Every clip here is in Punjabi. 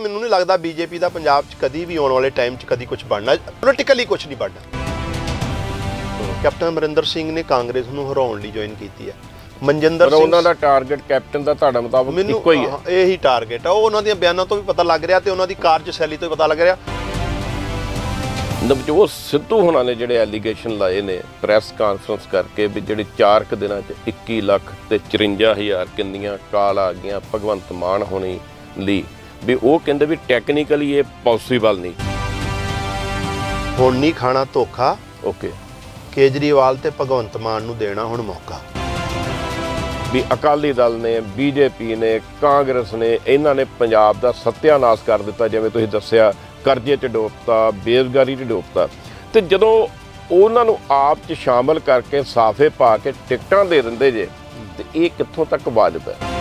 ਮੈਨੂੰ ਨਹੀਂ ਲੱਗਦਾ ਬੀਜੇਪੀ ਦਾ ਪੰਜਾਬ 'ਚ ਕਦੀ ਵੀ ਆਉਣ ਵਾਲੇ ਟਾਈਮ 'ਚ ਕਦੀ ਕੁਝ ਬਣਨਾ ਪੋਲੀਟੀਕਲੀ ਕੁਝ ਨਹੀਂ ਬਣਨਾ ਕੈਪਟਨ ਅਮਰਿੰਦਰ ਸਿੰਘ ਨੇ ਕਾਂਗਰਸ ਨੂੰ ਹਰਾਉਣ ਲਈ ਜੁਆਇਨ ਕੀਤੀ ਹੈ ਮਨਜਿੰਦਰ ਸਿੰਘ ਉਹਨਾਂ ਦਾ ਟਾਰਗੇਟ ਕੈਪਟਨ ਦਾ ਤੁਹਾਡੇ ਮੁਤਾਬਕ ਇੱਕੋ ਹੀ ਹੈ ਇਹੀ ਟਾਰਗੇਟ ਆ ਉਹ ਉਹਨਾਂ ਦੀਆਂ ਬਿਆਨਾਂ ਤੋਂ ਵੀ ਪਤਾ ਲੱਗ ਰਿਹਾ ਤੇ ਉਹਨਾਂ ਦੀ ਕਾਰਜਸ਼ੈਲੀ ਤੋਂ ਵੀ ਪਤਾ ਲੱਗ ਰਿਹਾ ਨਵਜੋਤ ਸਿੱਧੂ ਹੁਣਾਂ ਨੇ ਜਿਹੜੇ ਐਲੀਗੇਸ਼ਨ ਲਾਏ ਨੇ ਪ੍ਰੈਸ ਕਾਨਫਰੰਸ ਕਰਕੇ ਵੀ ਜਿਹੜੇ 4 ਕ ਦਿਨਾਂ 'ਚ 21 ਲੱਖ ਤੇ 54000 ਕਿੰਨੀਆਂ ਕਾਲ ਆ ਗਈਆਂ ਭਗਵੰਤ ਮਾਨ ਹੋਣੀ ਲਈ ਵੀ ਉਹ ਕਹਿੰਦੇ ਵੀ ਟੈਕਨੀਕਲੀ ਇਹ ਪੋਸੀਬਲ ਨਹੀਂ ਹੁਣ ਨਹੀਂ ਖਾਣਾ ਧੋਖਾ ਓਕੇ ਕੇਜਰੀਵਾਲ ਤੇ ਭਗਵੰਤ ਮਾਨ ਨੂੰ ਦੇਣਾ ਹੁਣ ਮੌਕਾ ਵੀ ਅਕਾਲੀ ਦਲ ਨੇ ਬੀਜੇਪੀ ਨੇ ਕਾਂਗਰਸ ਨੇ ਇਹਨਾਂ ਨੇ ਪੰਜਾਬ ਦਾ ਸੱਤਿਆਨਾਸ਼ ਕਰ ਦਿੱਤਾ ਜਿਵੇਂ ਤੁਸੀਂ ਦੱਸਿਆ ਕਰਜ਼ੇ 'ਚ ਡੋਬਤਾ ਬੇਰਗਾਰੀ 'ਚ ਡੋਬਤਾ ਤੇ ਜਦੋਂ ਉਹਨਾਂ ਨੂੰ ਆਪ 'ਚ ਸ਼ਾਮਲ ਕਰਕੇ ਸਾਫੇ ਪਾ ਕੇ ਟਿਕਟਾਂ ਦੇ ਦਿੰਦੇ ਜੇ ਤੇ ਇਹ ਕਿੱਥੋਂ ਤੱਕ ਵਾਜਬ ਹੈ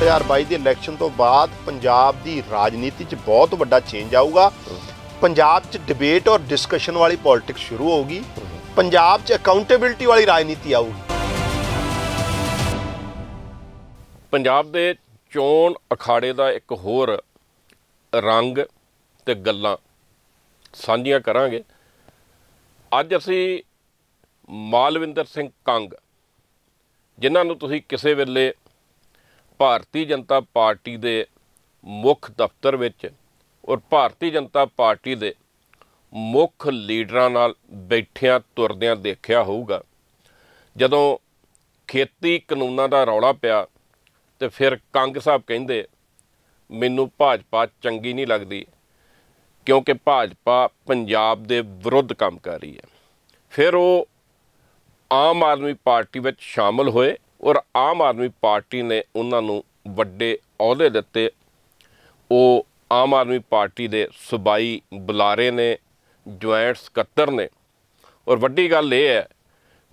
2022 ਦੇ ਇਲੈਕਸ਼ਨ ਤੋਂ ਬਾਅਦ ਪੰਜਾਬ ਦੀ ਰਾਜਨੀਤੀ 'ਚ ਬਹੁਤ ਵੱਡਾ ਚੇਂਜ ਆਊਗਾ ਪੰਜਾਬ 'ਚ ਡਿਬੇਟ ਔਰ ਡਿਸਕਸ਼ਨ ਵਾਲੀ ਪੋਲਿਟਿਕਸ ਸ਼ੁਰੂ ਹੋਊਗੀ ਪੰਜਾਬ 'ਚ ਅਕਾਊਂਟੇਬਿਲਟੀ ਵਾਲੀ ਰਾਜਨੀਤੀ ਆਊਗੀ ਪੰਜਾਬ ਦੇ ਚੋਣ ਅਖਾੜੇ ਦਾ ਇੱਕ ਹੋਰ ਰੰਗ ਤੇ ਗੱਲਾਂ ਸਾਂਝੀਆਂ ਕਰਾਂਗੇ ਅੱਜ ਅਸੀਂ ਮਾਲਵਿੰਦਰ ਸਿੰਘ ਕੰਗ ਜਿਨ੍ਹਾਂ ਨੂੰ ਤੁਸੀਂ ਕਿਸੇ ਵੇਲੇ ਭਾਰਤੀ ਜਨਤਾ ਪਾਰਟੀ ਦੇ ਮੁੱਖ ਦਫ਼ਤਰ ਵਿੱਚ ਔਰ ਭਾਰਤੀ ਜਨਤਾ ਪਾਰਟੀ ਦੇ ਮੁੱਖ ਲੀਡਰਾਂ ਨਾਲ ਬੈਠਿਆਂ ਤੁਰਦਿਆਂ ਦੇਖਿਆ ਹੋਊਗਾ ਜਦੋਂ ਖੇਤੀ ਕਾਨੂੰਨਾਂ ਦਾ ਰੌਲਾ ਪਿਆ ਤੇ ਫਿਰ ਕੰਗ ਸਾਹਿਬ ਕਹਿੰਦੇ ਮੈਨੂੰ ਭਾਜਪਾ ਚੰਗੀ ਨਹੀਂ ਲੱਗਦੀ ਕਿਉਂਕਿ ਭਾਜਪਾ ਪੰਜਾਬ ਦੇ ਵਿਰੁੱਧ ਕੰਮ ਕਰ ਰਹੀ ਹੈ ਫਿਰ ਉਹ ਆਮ ਆਦਮੀ ਪਾਰਟੀ ਵਿੱਚ ਸ਼ਾਮਲ ਹੋਏ ਔਰ ਆਮ ਆਦਮੀ ਪਾਰਟੀ ਨੇ ਉਹਨਾਂ ਨੂੰ ਵੱਡੇ ਅਹੁਦੇ ਦਿੱਤੇ ਉਹ ਆਮ ਆਦਮੀ ਪਾਰਟੀ ਦੇ ਸੁਬਾਈ ਬੁਲਾਰੇ ਨੇ ਜੁਆਇੰਟ ਸਕੱਤਰ ਨੇ ਔਰ ਵੱਡੀ ਗੱਲ ਇਹ ਹੈ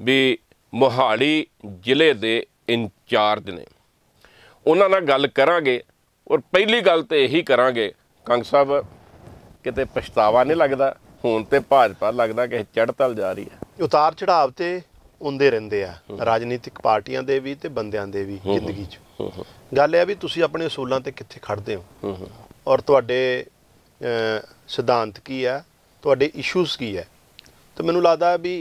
ਵੀ ਮੋਹਾਲੀ ਜ਼ਿਲ੍ਹੇ ਦੇ ਇੰਚਾਰਜ ਨੇ ਉਹਨਾਂ ਨਾਲ ਗੱਲ ਕਰਾਂਗੇ ਔਰ ਪਹਿਲੀ ਗੱਲ ਤੇ ਇਹੀ ਕਰਾਂਗੇ ਕੰਗ ਸਾਹਿਬ ਕਿਤੇ ਪਛਤਾਵਾ ਨਹੀਂ ਲੱਗਦਾ ਹੁਣ ਤੇ ਭਾਜਪਾ ਲੱਗਦਾ ਕਿ ਚੜ੍ਹਤਲ ਜਾ ਰਹੀ ਹੈ ਉਤਾਰ ਚੜਾਵ ਤੇ ਹੁੰਦੇ ਰਹਿੰਦੇ ਆ ਰਾਜਨੀਤਿਕ ਪਾਰਟੀਆਂ ਦੇ ਵੀ ਤੇ ਬੰਦਿਆਂ ਦੇ ਵੀ ਜ਼ਿੰਦਗੀ 'ਚ ਗੱਲ ਇਹ ਆ ਵੀ ਤੁਸੀਂ ਆਪਣੇ ਅਸੂਲਾਂ ਤੇ ਕਿੱਥੇ ਖੜਦੇ ਹੋ ਔਰ ਤੁਹਾਡੇ ਸਿਧਾਂਤ ਕੀ ਆ ਤੁਹਾਡੇ ਇਸ਼ੂਜ਼ ਕੀ ਆ ਤੇ ਮੈਨੂੰ ਲੱਗਦਾ ਵੀ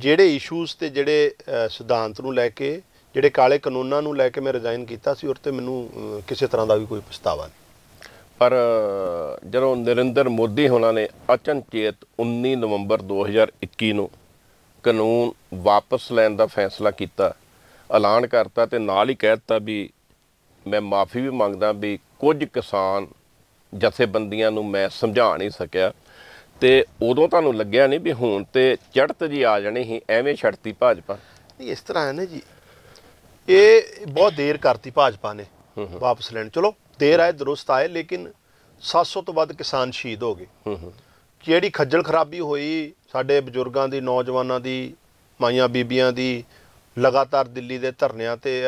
ਜਿਹੜੇ ਇਸ਼ੂਜ਼ ਤੇ ਜਿਹੜੇ ਸਿਧਾਂਤ ਨੂੰ ਲੈ ਕੇ ਜਿਹੜੇ ਕਾਲੇ ਕਾਨੂੰਨਾਂ ਨੂੰ ਲੈ ਕੇ ਮੈਂ ਰਿਜ਼ਾਈਨ ਕੀਤਾ ਸੀ ਔਰ ਤੇ ਮੈਨੂੰ ਕਿਸੇ ਤਰ੍ਹਾਂ ਦਾ ਵੀ ਕੋਈ ਪਛਤਾਵਾ ਨਹੀਂ ਪਰ ਜਦੋਂ ਨਰਿੰਦਰ ਮੋਦੀ ਹੋਣਾ ਨੇ ਅਚਨਚੇਤ 19 ਨਵੰਬਰ 2021 ਨੂੰ ਕਾਨੂੰਨ ਵਾਪਸ ਲੈਣ ਦਾ ਫੈਸਲਾ ਕੀਤਾ ਐਲਾਨ ਕਰਤਾ ਤੇ ਨਾਲ ਹੀ ਕਹਿ ਦਿੱਤਾ ਵੀ ਮੈਂ ਮਾਫੀ ਵੀ ਮੰਗਦਾ ਵੀ ਕੁਝ ਕਿਸਾਨ ਜਥੇਬੰਦੀਆਂ ਨੂੰ ਮੈਂ ਸਮਝਾ ਨਹੀਂ ਸਕਿਆ ਤੇ ਉਦੋਂ ਤੁਹਾਨੂੰ ਲੱਗਿਆ ਨਹੀਂ ਵੀ ਹੁਣ ਤੇ ਚੜਤ ਜੀ ਆ ਜਾਣੀ ਹੀ ਐਵੇਂ ਛੜਤੀ ਭਾਜਪਾ ਨਹੀਂ ਇਸ ਤਰ੍ਹਾਂ ਹੈ ਨਾ ਜੀ ਇਹ ਬਹੁਤ ਦੇਰ ਕਰਤੀ ਭਾਜਪਾ ਨੇ ਵਾਪਸ ਲੈਣ ਚਲੋ ਦੇਰ ਆਏ ਦਰੁਸਤ ਆਏ ਲੇਕਿਨ 700 ਤੋਂ ਵੱਧ ਕਿਸਾਨ ਸ਼ਹੀਦ ਹੋ ਗਏ ਜਿਹੜੀ ਖੱਜਲ ਖਰਾਬੀ ਹੋਈ ਸਾਡੇ ਬਜ਼ੁਰਗਾਂ ਦੀ ਨੌਜਵਾਨਾਂ ਦੀ ਮਾਈਆਂ ਬੀਬੀਆਂ ਦੀ ਲਗਾਤਾਰ ਦਿੱਲੀ ਦੇ ਧਰਨਿਆਂ ਤੇ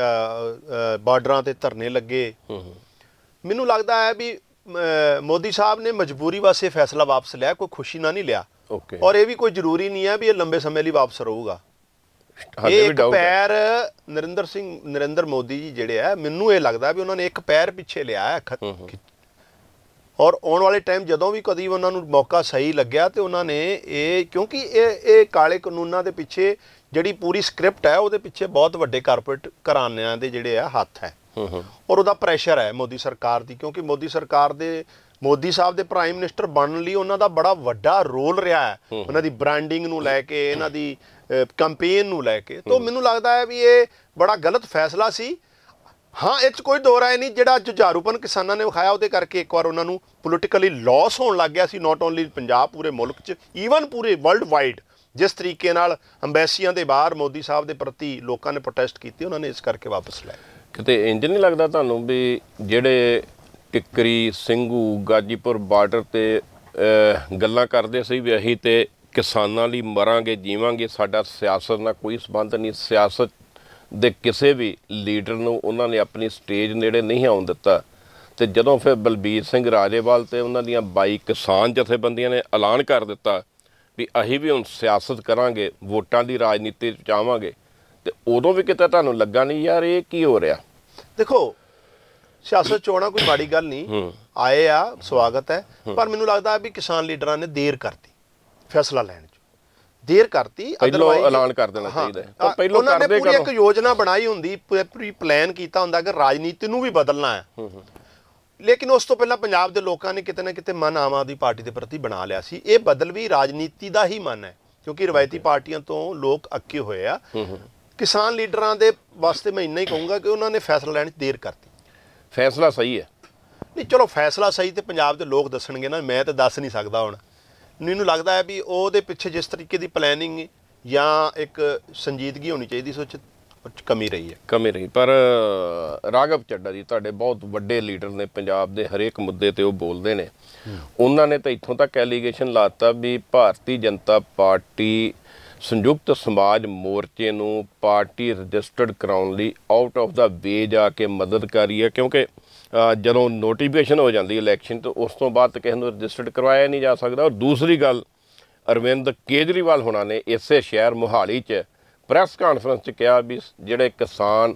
ਬਾਰਡਰਾਂ ਤੇ ਧਰਨੇ ਲੱਗੇ ਮੈਨੂੰ ਲੱਗਦਾ ਹੈ ਵੀ ਮੋਦੀ ਸਾਹਿਬ ਨੇ ਮਜਬੂਰੀ ਵਾਸਤੇ ਫੈਸਲਾ ਵਾਪਸ ਲਿਆ ਕੋਈ ਖੁਸ਼ੀ ਨਾਲ ਨਹੀਂ ਲਿਆ ਔਰ ਇਹ ਵੀ ਕੋਈ ਜ਼ਰੂਰੀ ਨਹੀਂ ਹੈ ਵੀ ਇਹ ਲੰਬੇ ਸਮੇਂ ਲਈ ਵਾਪਸ ਰਹੂਗਾ ਇਹ ਇੱਕ ਪੈਰ ਨਰਿੰਦਰ ਸਿੰਘ ਨਰਿੰਦਰ ਮੋਦੀ ਜੀ ਜਿਹੜੇ ਆ ਮੈਨੂੰ ਇਹ ਲੱਗਦਾ ਵੀ ਉਹਨਾਂ ਨੇ ਇੱਕ ਪੈਰ ਪਿੱਛੇ ਲਿਆ ਹੈ ਔਰ ਆਉਣ ਵਾਲੇ ਟਾਈਮ ਜਦੋਂ ਵੀ ਕਦੀ ਉਹਨਾਂ ਨੂੰ ਮੌਕਾ ਸਹੀ ਲੱਗਿਆ ਤੇ ਉਹਨਾਂ ਨੇ ਇਹ ਕਿਉਂਕਿ ਇਹ ਇਹ ਕਾਲੇ ਕਾਨੂੰਨਾਂ ਦੇ ਪਿੱਛੇ ਜਿਹੜੀ ਪੂਰੀ ਸਕ੍ਰਿਪਟ ਹੈ ਉਹਦੇ ਪਿੱਛੇ ਬਹੁਤ ਵੱਡੇ ਕਾਰਪੋਰੇਟ ਘਰਾਣਿਆਂ ਦੇ ਜਿਹੜੇ ਆ ਹੱਥ ਹੈ ਔਰ ਉਹਦਾ ਪ੍ਰੈਸ਼ਰ ਹੈ ਮੋਦੀ ਸਰਕਾਰ ਦੀ ਕਿਉਂਕਿ ਮੋਦੀ ਸਰਕਾਰ ਦੇ ਮੋਦੀ ਸਾਹਿਬ ਦੇ ਪ੍ਰਾਈਮ ਮਿਨਿਸਟਰ ਬਣਨ ਲਈ ਉਹਨਾਂ ਦਾ ਬੜਾ ਵੱਡਾ ਰੋਲ ਰਿਹਾ ਹੈ ਉਹਨਾਂ ਦੀ ਬ੍ਰਾਂਡਿੰਗ ਨੂੰ ਲੈ ਕੇ ਇਹਨਾਂ ਦੀ ਕੈਂਪੇਨ ਨੂੰ ਲੈ ਕੇ ਤੋਂ ਮੈਨੂੰ ਲੱਗਦਾ ਹੈ ਵੀ ਇਹ ਬੜਾ ਗਲਤ ਫੈਸਲਾ ਸੀ ਹਾਂ ਇਹ 'ਚ ਕੋਈ ਦੋਰਾ ਹੈ ਨਹੀਂ ਜਿਹੜਾ ਜੁਝਾਰੂਪਨ ਕਿਸਾਨਾਂ ਨੇ ਵਿਖਾਇਆ ਉਹਦੇ ਕਰਕੇ ਇੱਕ ਵਾਰ ਉਹਨਾਂ ਨੂੰ ਪੋਲਿਟਿਕਲੀ ਲਾਸ ਹੋਣ ਲੱਗ ਗਿਆ ਸੀ ਨਾਟ ਓਨਲੀ ਪੰਜਾਬ ਪੂਰੇ ਮੁਲਕ 'ਚ ਈਵਨ ਪੂਰੇ ਵਰਲਡ ਵਾਈਡ ਜਿਸ ਤਰੀਕੇ ਨਾਲ ਅੰਬੈਸੀਆਂ ਦੇ ਬਾਹਰ ਮੋਦੀ ਸਾਹਿਬ ਦੇ ਪ੍ਰਤੀ ਲੋਕਾਂ ਨੇ ਪ੍ਰੋਟੈਸਟ ਕੀਤੇ ਉਹਨਾਂ ਨੇ ਇਸ ਕਰਕੇ ਵਾਪਸ ਲੈ ਕਿਤੇ ਇੰਜ ਨਹੀਂ ਲੱਗਦਾ ਤੁਹਾਨੂੰ ਵੀ ਜਿਹੜੇ ਟਿੱਕਰੀ ਸਿੰਘੂ ਗਾਜੀਪੁਰ ਬਾਰਡਰ ਤੇ ਗੱਲਾਂ ਕਰਦੇ ਸੀ ਵੀ ਅਸੀਂ ਤੇ ਕਿਸਾਨਾਂ ਲਈ ਮਰਾਂਗੇ ਜੀਵਾਂਗੇ ਸਾਡਾ ਸਿਆਸਤ ਨਾਲ ਕੋਈ ਸਬੰਧ ਨਹੀਂ ਸਿਆਸਤ ਦੇ ਕਿਸੇ ਵੀ ਲੀਡਰ ਨੂੰ ਉਹਨਾਂ ਨੇ ਆਪਣੀ ਸਟੇਜ ਨੇੜੇ ਨਹੀਂ ਆਉਣ ਦਿੱਤਾ ਤੇ ਜਦੋਂ ਫਿਰ ਬਲਬੀਰ ਸਿੰਘ ਰਾਜੇਵਾਲ ਤੇ ਉਹਨਾਂ ਦੀਆਂ 22 ਕਿਸਾਨ ਜਥੇਬੰਦੀਆਂ ਨੇ ਐਲਾਨ ਕਰ ਦਿੱਤਾ ਵੀ ਅਸੀਂ ਵੀ ਹੁਣ ਸਿਆਸਤ ਕਰਾਂਗੇ ਵੋਟਾਂ ਦੀ ਰਾਜਨੀਤੀ ਚਾਹਾਂਗੇ ਤੇ ਉਦੋਂ ਵੀ ਕਿਤੇ ਤੁਹਾਨੂੰ ਲੱਗਾ ਨਹੀਂ ਯਾਰ ਇਹ ਕੀ ਹੋ ਰਿਹਾ ਦੇਖੋ ਸਿਆਸਤ ਚੋਣਾ ਕੋਈ ਮਾੜੀ ਗੱਲ ਨਹੀਂ ਆਏ ਆ ਸਵਾਗਤ ਹੈ ਪਰ ਮੈਨੂੰ ਲੱਗਦਾ ਵੀ ਕਿਸਾਨ ਲੀਡਰਾਂ ਨੇ ਦੇਰ ਕਰਤੀ ਫੈਸਲਾ ਲੈਣ ਦੇਰ ਕਰਤੀ ਪਹਿਲਾਂ ਐਲਾਨ ਕਰ ਦੇਣਾ ਚਾਹੀਦਾ ਹੈ ਪਹਿਲਾਂ ਕਰਦੇ ਕਰੋ ਉਹਨਾਂ ਨੇ ਪੂਰੀ ਇੱਕ ਯੋਜਨਾ ਬਣਾਈ ਹੁੰਦੀ ਪੂਰੀ ਪਲਾਨ ਕੀਤਾ ਹੁੰਦਾ ਕਿ ਰਾਜਨੀਤੀ ਨੂੰ ਵੀ ਬਦਲਣਾ ਹੈ ਲੇਕਿਨ ਉਸ ਤੋਂ ਪਹਿਲਾਂ ਪੰਜਾਬ ਦੇ ਲੋਕਾਂ ਨੇ ਕਿਤੇ ਨਾ ਕਿਤੇ ਮਨ ਆਮ ਆਦੀ ਪਾਰਟੀ ਦੇ ਪ੍ਰਤੀ ਬਣਾ ਲਿਆ ਸੀ ਇਹ ਬਦਲ ਵੀ ਰਾਜਨੀਤੀ ਦਾ ਹੀ ਮਨ ਹੈ ਕਿਉਂਕਿ ਰਵਾਇਤੀ ਪਾਰਟੀਆਂ ਤੋਂ ਲੋਕ ਅੱਕੇ ਹੋਏ ਆ ਕਿਸਾਨ ਲੀਡਰਾਂ ਦੇ ਵਾਸਤੇ ਮੈਂ ਇੰਨਾ ਹੀ ਕਹੂੰਗਾ ਕਿ ਉਹਨਾਂ ਨੇ ਫੈਸਲਾ ਲੈਣ 'ਚ ਦੇਰ ਕਰਤੀ ਫੈਸਲਾ ਸਹੀ ਹੈ ਨਹੀਂ ਚਲੋ ਫੈਸਲਾ ਸਹੀ ਤੇ ਪੰਜਾਬ ਦੇ ਲੋਕ ਦੱਸਣਗੇ ਨਾ ਮੈਂ ਤਾਂ ਦੱਸ ਨਹੀਂ ਸਕਦਾ ਹੁਣ ਮੈਨੂੰ ਲੱਗਦਾ ਹੈ ਵੀ ਉਹਦੇ ਪਿੱਛੇ ਜਿਸ ਤਰੀਕੇ ਦੀ ਪਲੈਨਿੰਗ ਜਾਂ ਇੱਕ ਸੰਜੀਦਗੀ ਹੋਣੀ ਚਾਹੀਦੀ ਸੋਚ ਕਮੀ ਰਹੀ ਹੈ ਕਮੀ ਰਹੀ ਪਰ ਰਾਗਵ ਚੱਡਾ ਜੀ ਤੁਹਾਡੇ ਬਹੁਤ ਵੱਡੇ ਲੀਡਰ ਨੇ ਪੰਜਾਬ ਦੇ ਹਰੇਕ ਮੁੱਦੇ ਤੇ ਉਹ ਬੋਲਦੇ ਨੇ ਉਹਨਾਂ ਨੇ ਤਾਂ ਇੱਥੋਂ ਤੱਕ ਐਲੀਗੇਸ਼ਨ ਲਾਤਾ ਵੀ ਭਾਰਤੀ ਜਨਤਾ ਪਾਰਟੀ ਸੰਯੁਕਤ ਸਮਾਜ ਮੋਰਚੇ ਨੂੰ ਪਾਰਟੀ ਰਜਿਸਟਰਡ ਕਰਾਉਣ ਲਈ ਆਊਟ ਆਫ ਦਾ ਵੇ ਜਾ ਕੇ ਮਦਦ ਕਰ ਰਹੀ ਹੈ ਕਿਉਂਕਿ ਜਦੋਂ ਨੋਟੀਫਿਕੇਸ਼ਨ ਹੋ ਜਾਂਦੀ ਇਲੈਕਸ਼ਨ ਤੋਂ ਉਸ ਤੋਂ ਬਾਅਦ ਕਿਸੇ ਨੂੰ ਰਜਿਸਟਰਡ ਕਰਵਾਇਆ ਨਹੀਂ ਜਾ ਸਕਦਾ ਔਰ ਦੂਸਰੀ ਗੱਲ ਅਰਵਿੰਦ ਕੇਜਰੀਵਾਲ ਹੁਣਾਂ ਨੇ ਇਸੇ ਸ਼ਹਿਰ ਮੁਹਾਲੀ 'ਚ ਪ੍ਰੈਸ ਕਾਨਫਰੰਸ 'ਚ ਕਿਹਾ ਵੀ ਜਿਹੜੇ ਕਿਸਾਨ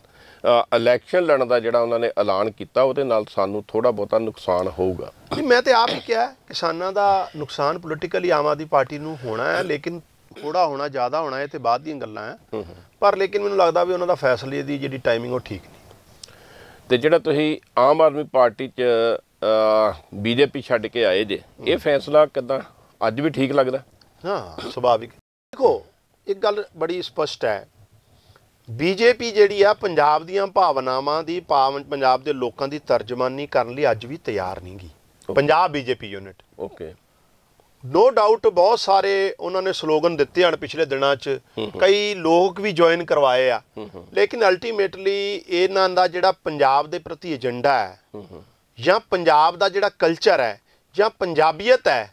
ਇਲੈਕਸ਼ਨ ਲੜਨ ਦਾ ਜਿਹੜਾ ਉਹਨਾਂ ਨੇ ਐਲਾਨ ਕੀਤਾ ਉਹਦੇ ਨਾਲ ਸਾਨੂੰ ਥੋੜਾ ਬਹੁਤਾ ਨੁਕਸਾਨ ਹੋਊਗਾ ਮੈਂ ਤੇ ਆਪ ਹੀ ਕਿਹਾ ਕਿਸਾਨਾਂ ਦਾ ਨੁਕਸਾਨ ਪੋਲੀਟੀਕਲੀ ਆਮ ਆਦੀ ਪਾਰਟੀ ਨੂੰ ਹੋਣਾ ਹੈ ਲੇਕਿਨ ਥੋੜਾ ਹੋਣਾ ਜ਼ਿਆਦਾ ਹੋਣਾ ਇਹ ਤੇ ਬਾਅਦ ਦੀਆਂ ਗੱਲਾਂ ਹੈ ਪਰ ਲੇਕਿਨ ਮੈਨੂੰ ਲੱਗਦਾ ਵੀ ਉਹਨਾਂ ਦਾ ਫੈਸਲੇ ਦੀ ਜਿਹੜੀ ਟਾਈਮਿੰਗ ਉਹ ਠੀਕ ਨਹੀਂ ਤੇ ਜਿਹੜਾ ਤੁਸੀਂ ਆਮ ਆਦਮੀ ਪਾਰਟੀ 'ਚ ਬੀਜੇਪੀ ਛੱਡ ਕੇ ਆਏ ਜੇ ਇਹ ਫੈਸਲਾ ਕਿਦਾਂ ਅੱਜ ਵੀ ਠੀਕ ਲੱਗਦਾ ਹਾਂ ਸੁਭਾਵਿਕ ਦੇਖੋ ਇੱਕ ਗੱਲ ਬੜੀ ਸਪਸ਼ਟ ਹੈ ਬੀਜੇਪੀ ਜਿਹੜੀ ਆ ਪੰਜਾਬ ਦੀਆਂ ਭਾਵਨਾਵਾਂ ਦੀ ਪਾਵਨ ਪੰਜਾਬ ਦੇ ਲੋਕਾਂ ਦੀ ਤਰਜਮਾਨੀ ਕਰਨ ਲਈ ਅੱਜ ਵੀ ਤਿਆਰ ਨਹੀਂ ਗਈ Punjab BJP unit okay no doubt ਬਹੁਤ ਸਾਰੇ ਉਹਨਾਂ ਨੇ ਸਲੋਗਨ ਦਿੱਤੇ ਹਨ ਪਿਛਲੇ ਦਿਨਾਂ 'ਚ ਕਈ ਲੋਕ ਵੀ ਜੁਆਇਨ ਕਰਵਾਏ ਆ ਲੇਕਿਨ ਅਲਟੀਮੇਟਲੀ ਇਹਨਾਂ ਦਾ ਜਿਹੜਾ ਪੰਜਾਬ ਦੇ ਪ੍ਰਤੀ ਏਜੰਡਾ ਹੈ ਜਾਂ ਪੰਜਾਬ ਦਾ ਜਿਹੜਾ ਕਲਚਰ ਹੈ ਜਾਂ ਪੰਜਾਬੀਅਤ ਹੈ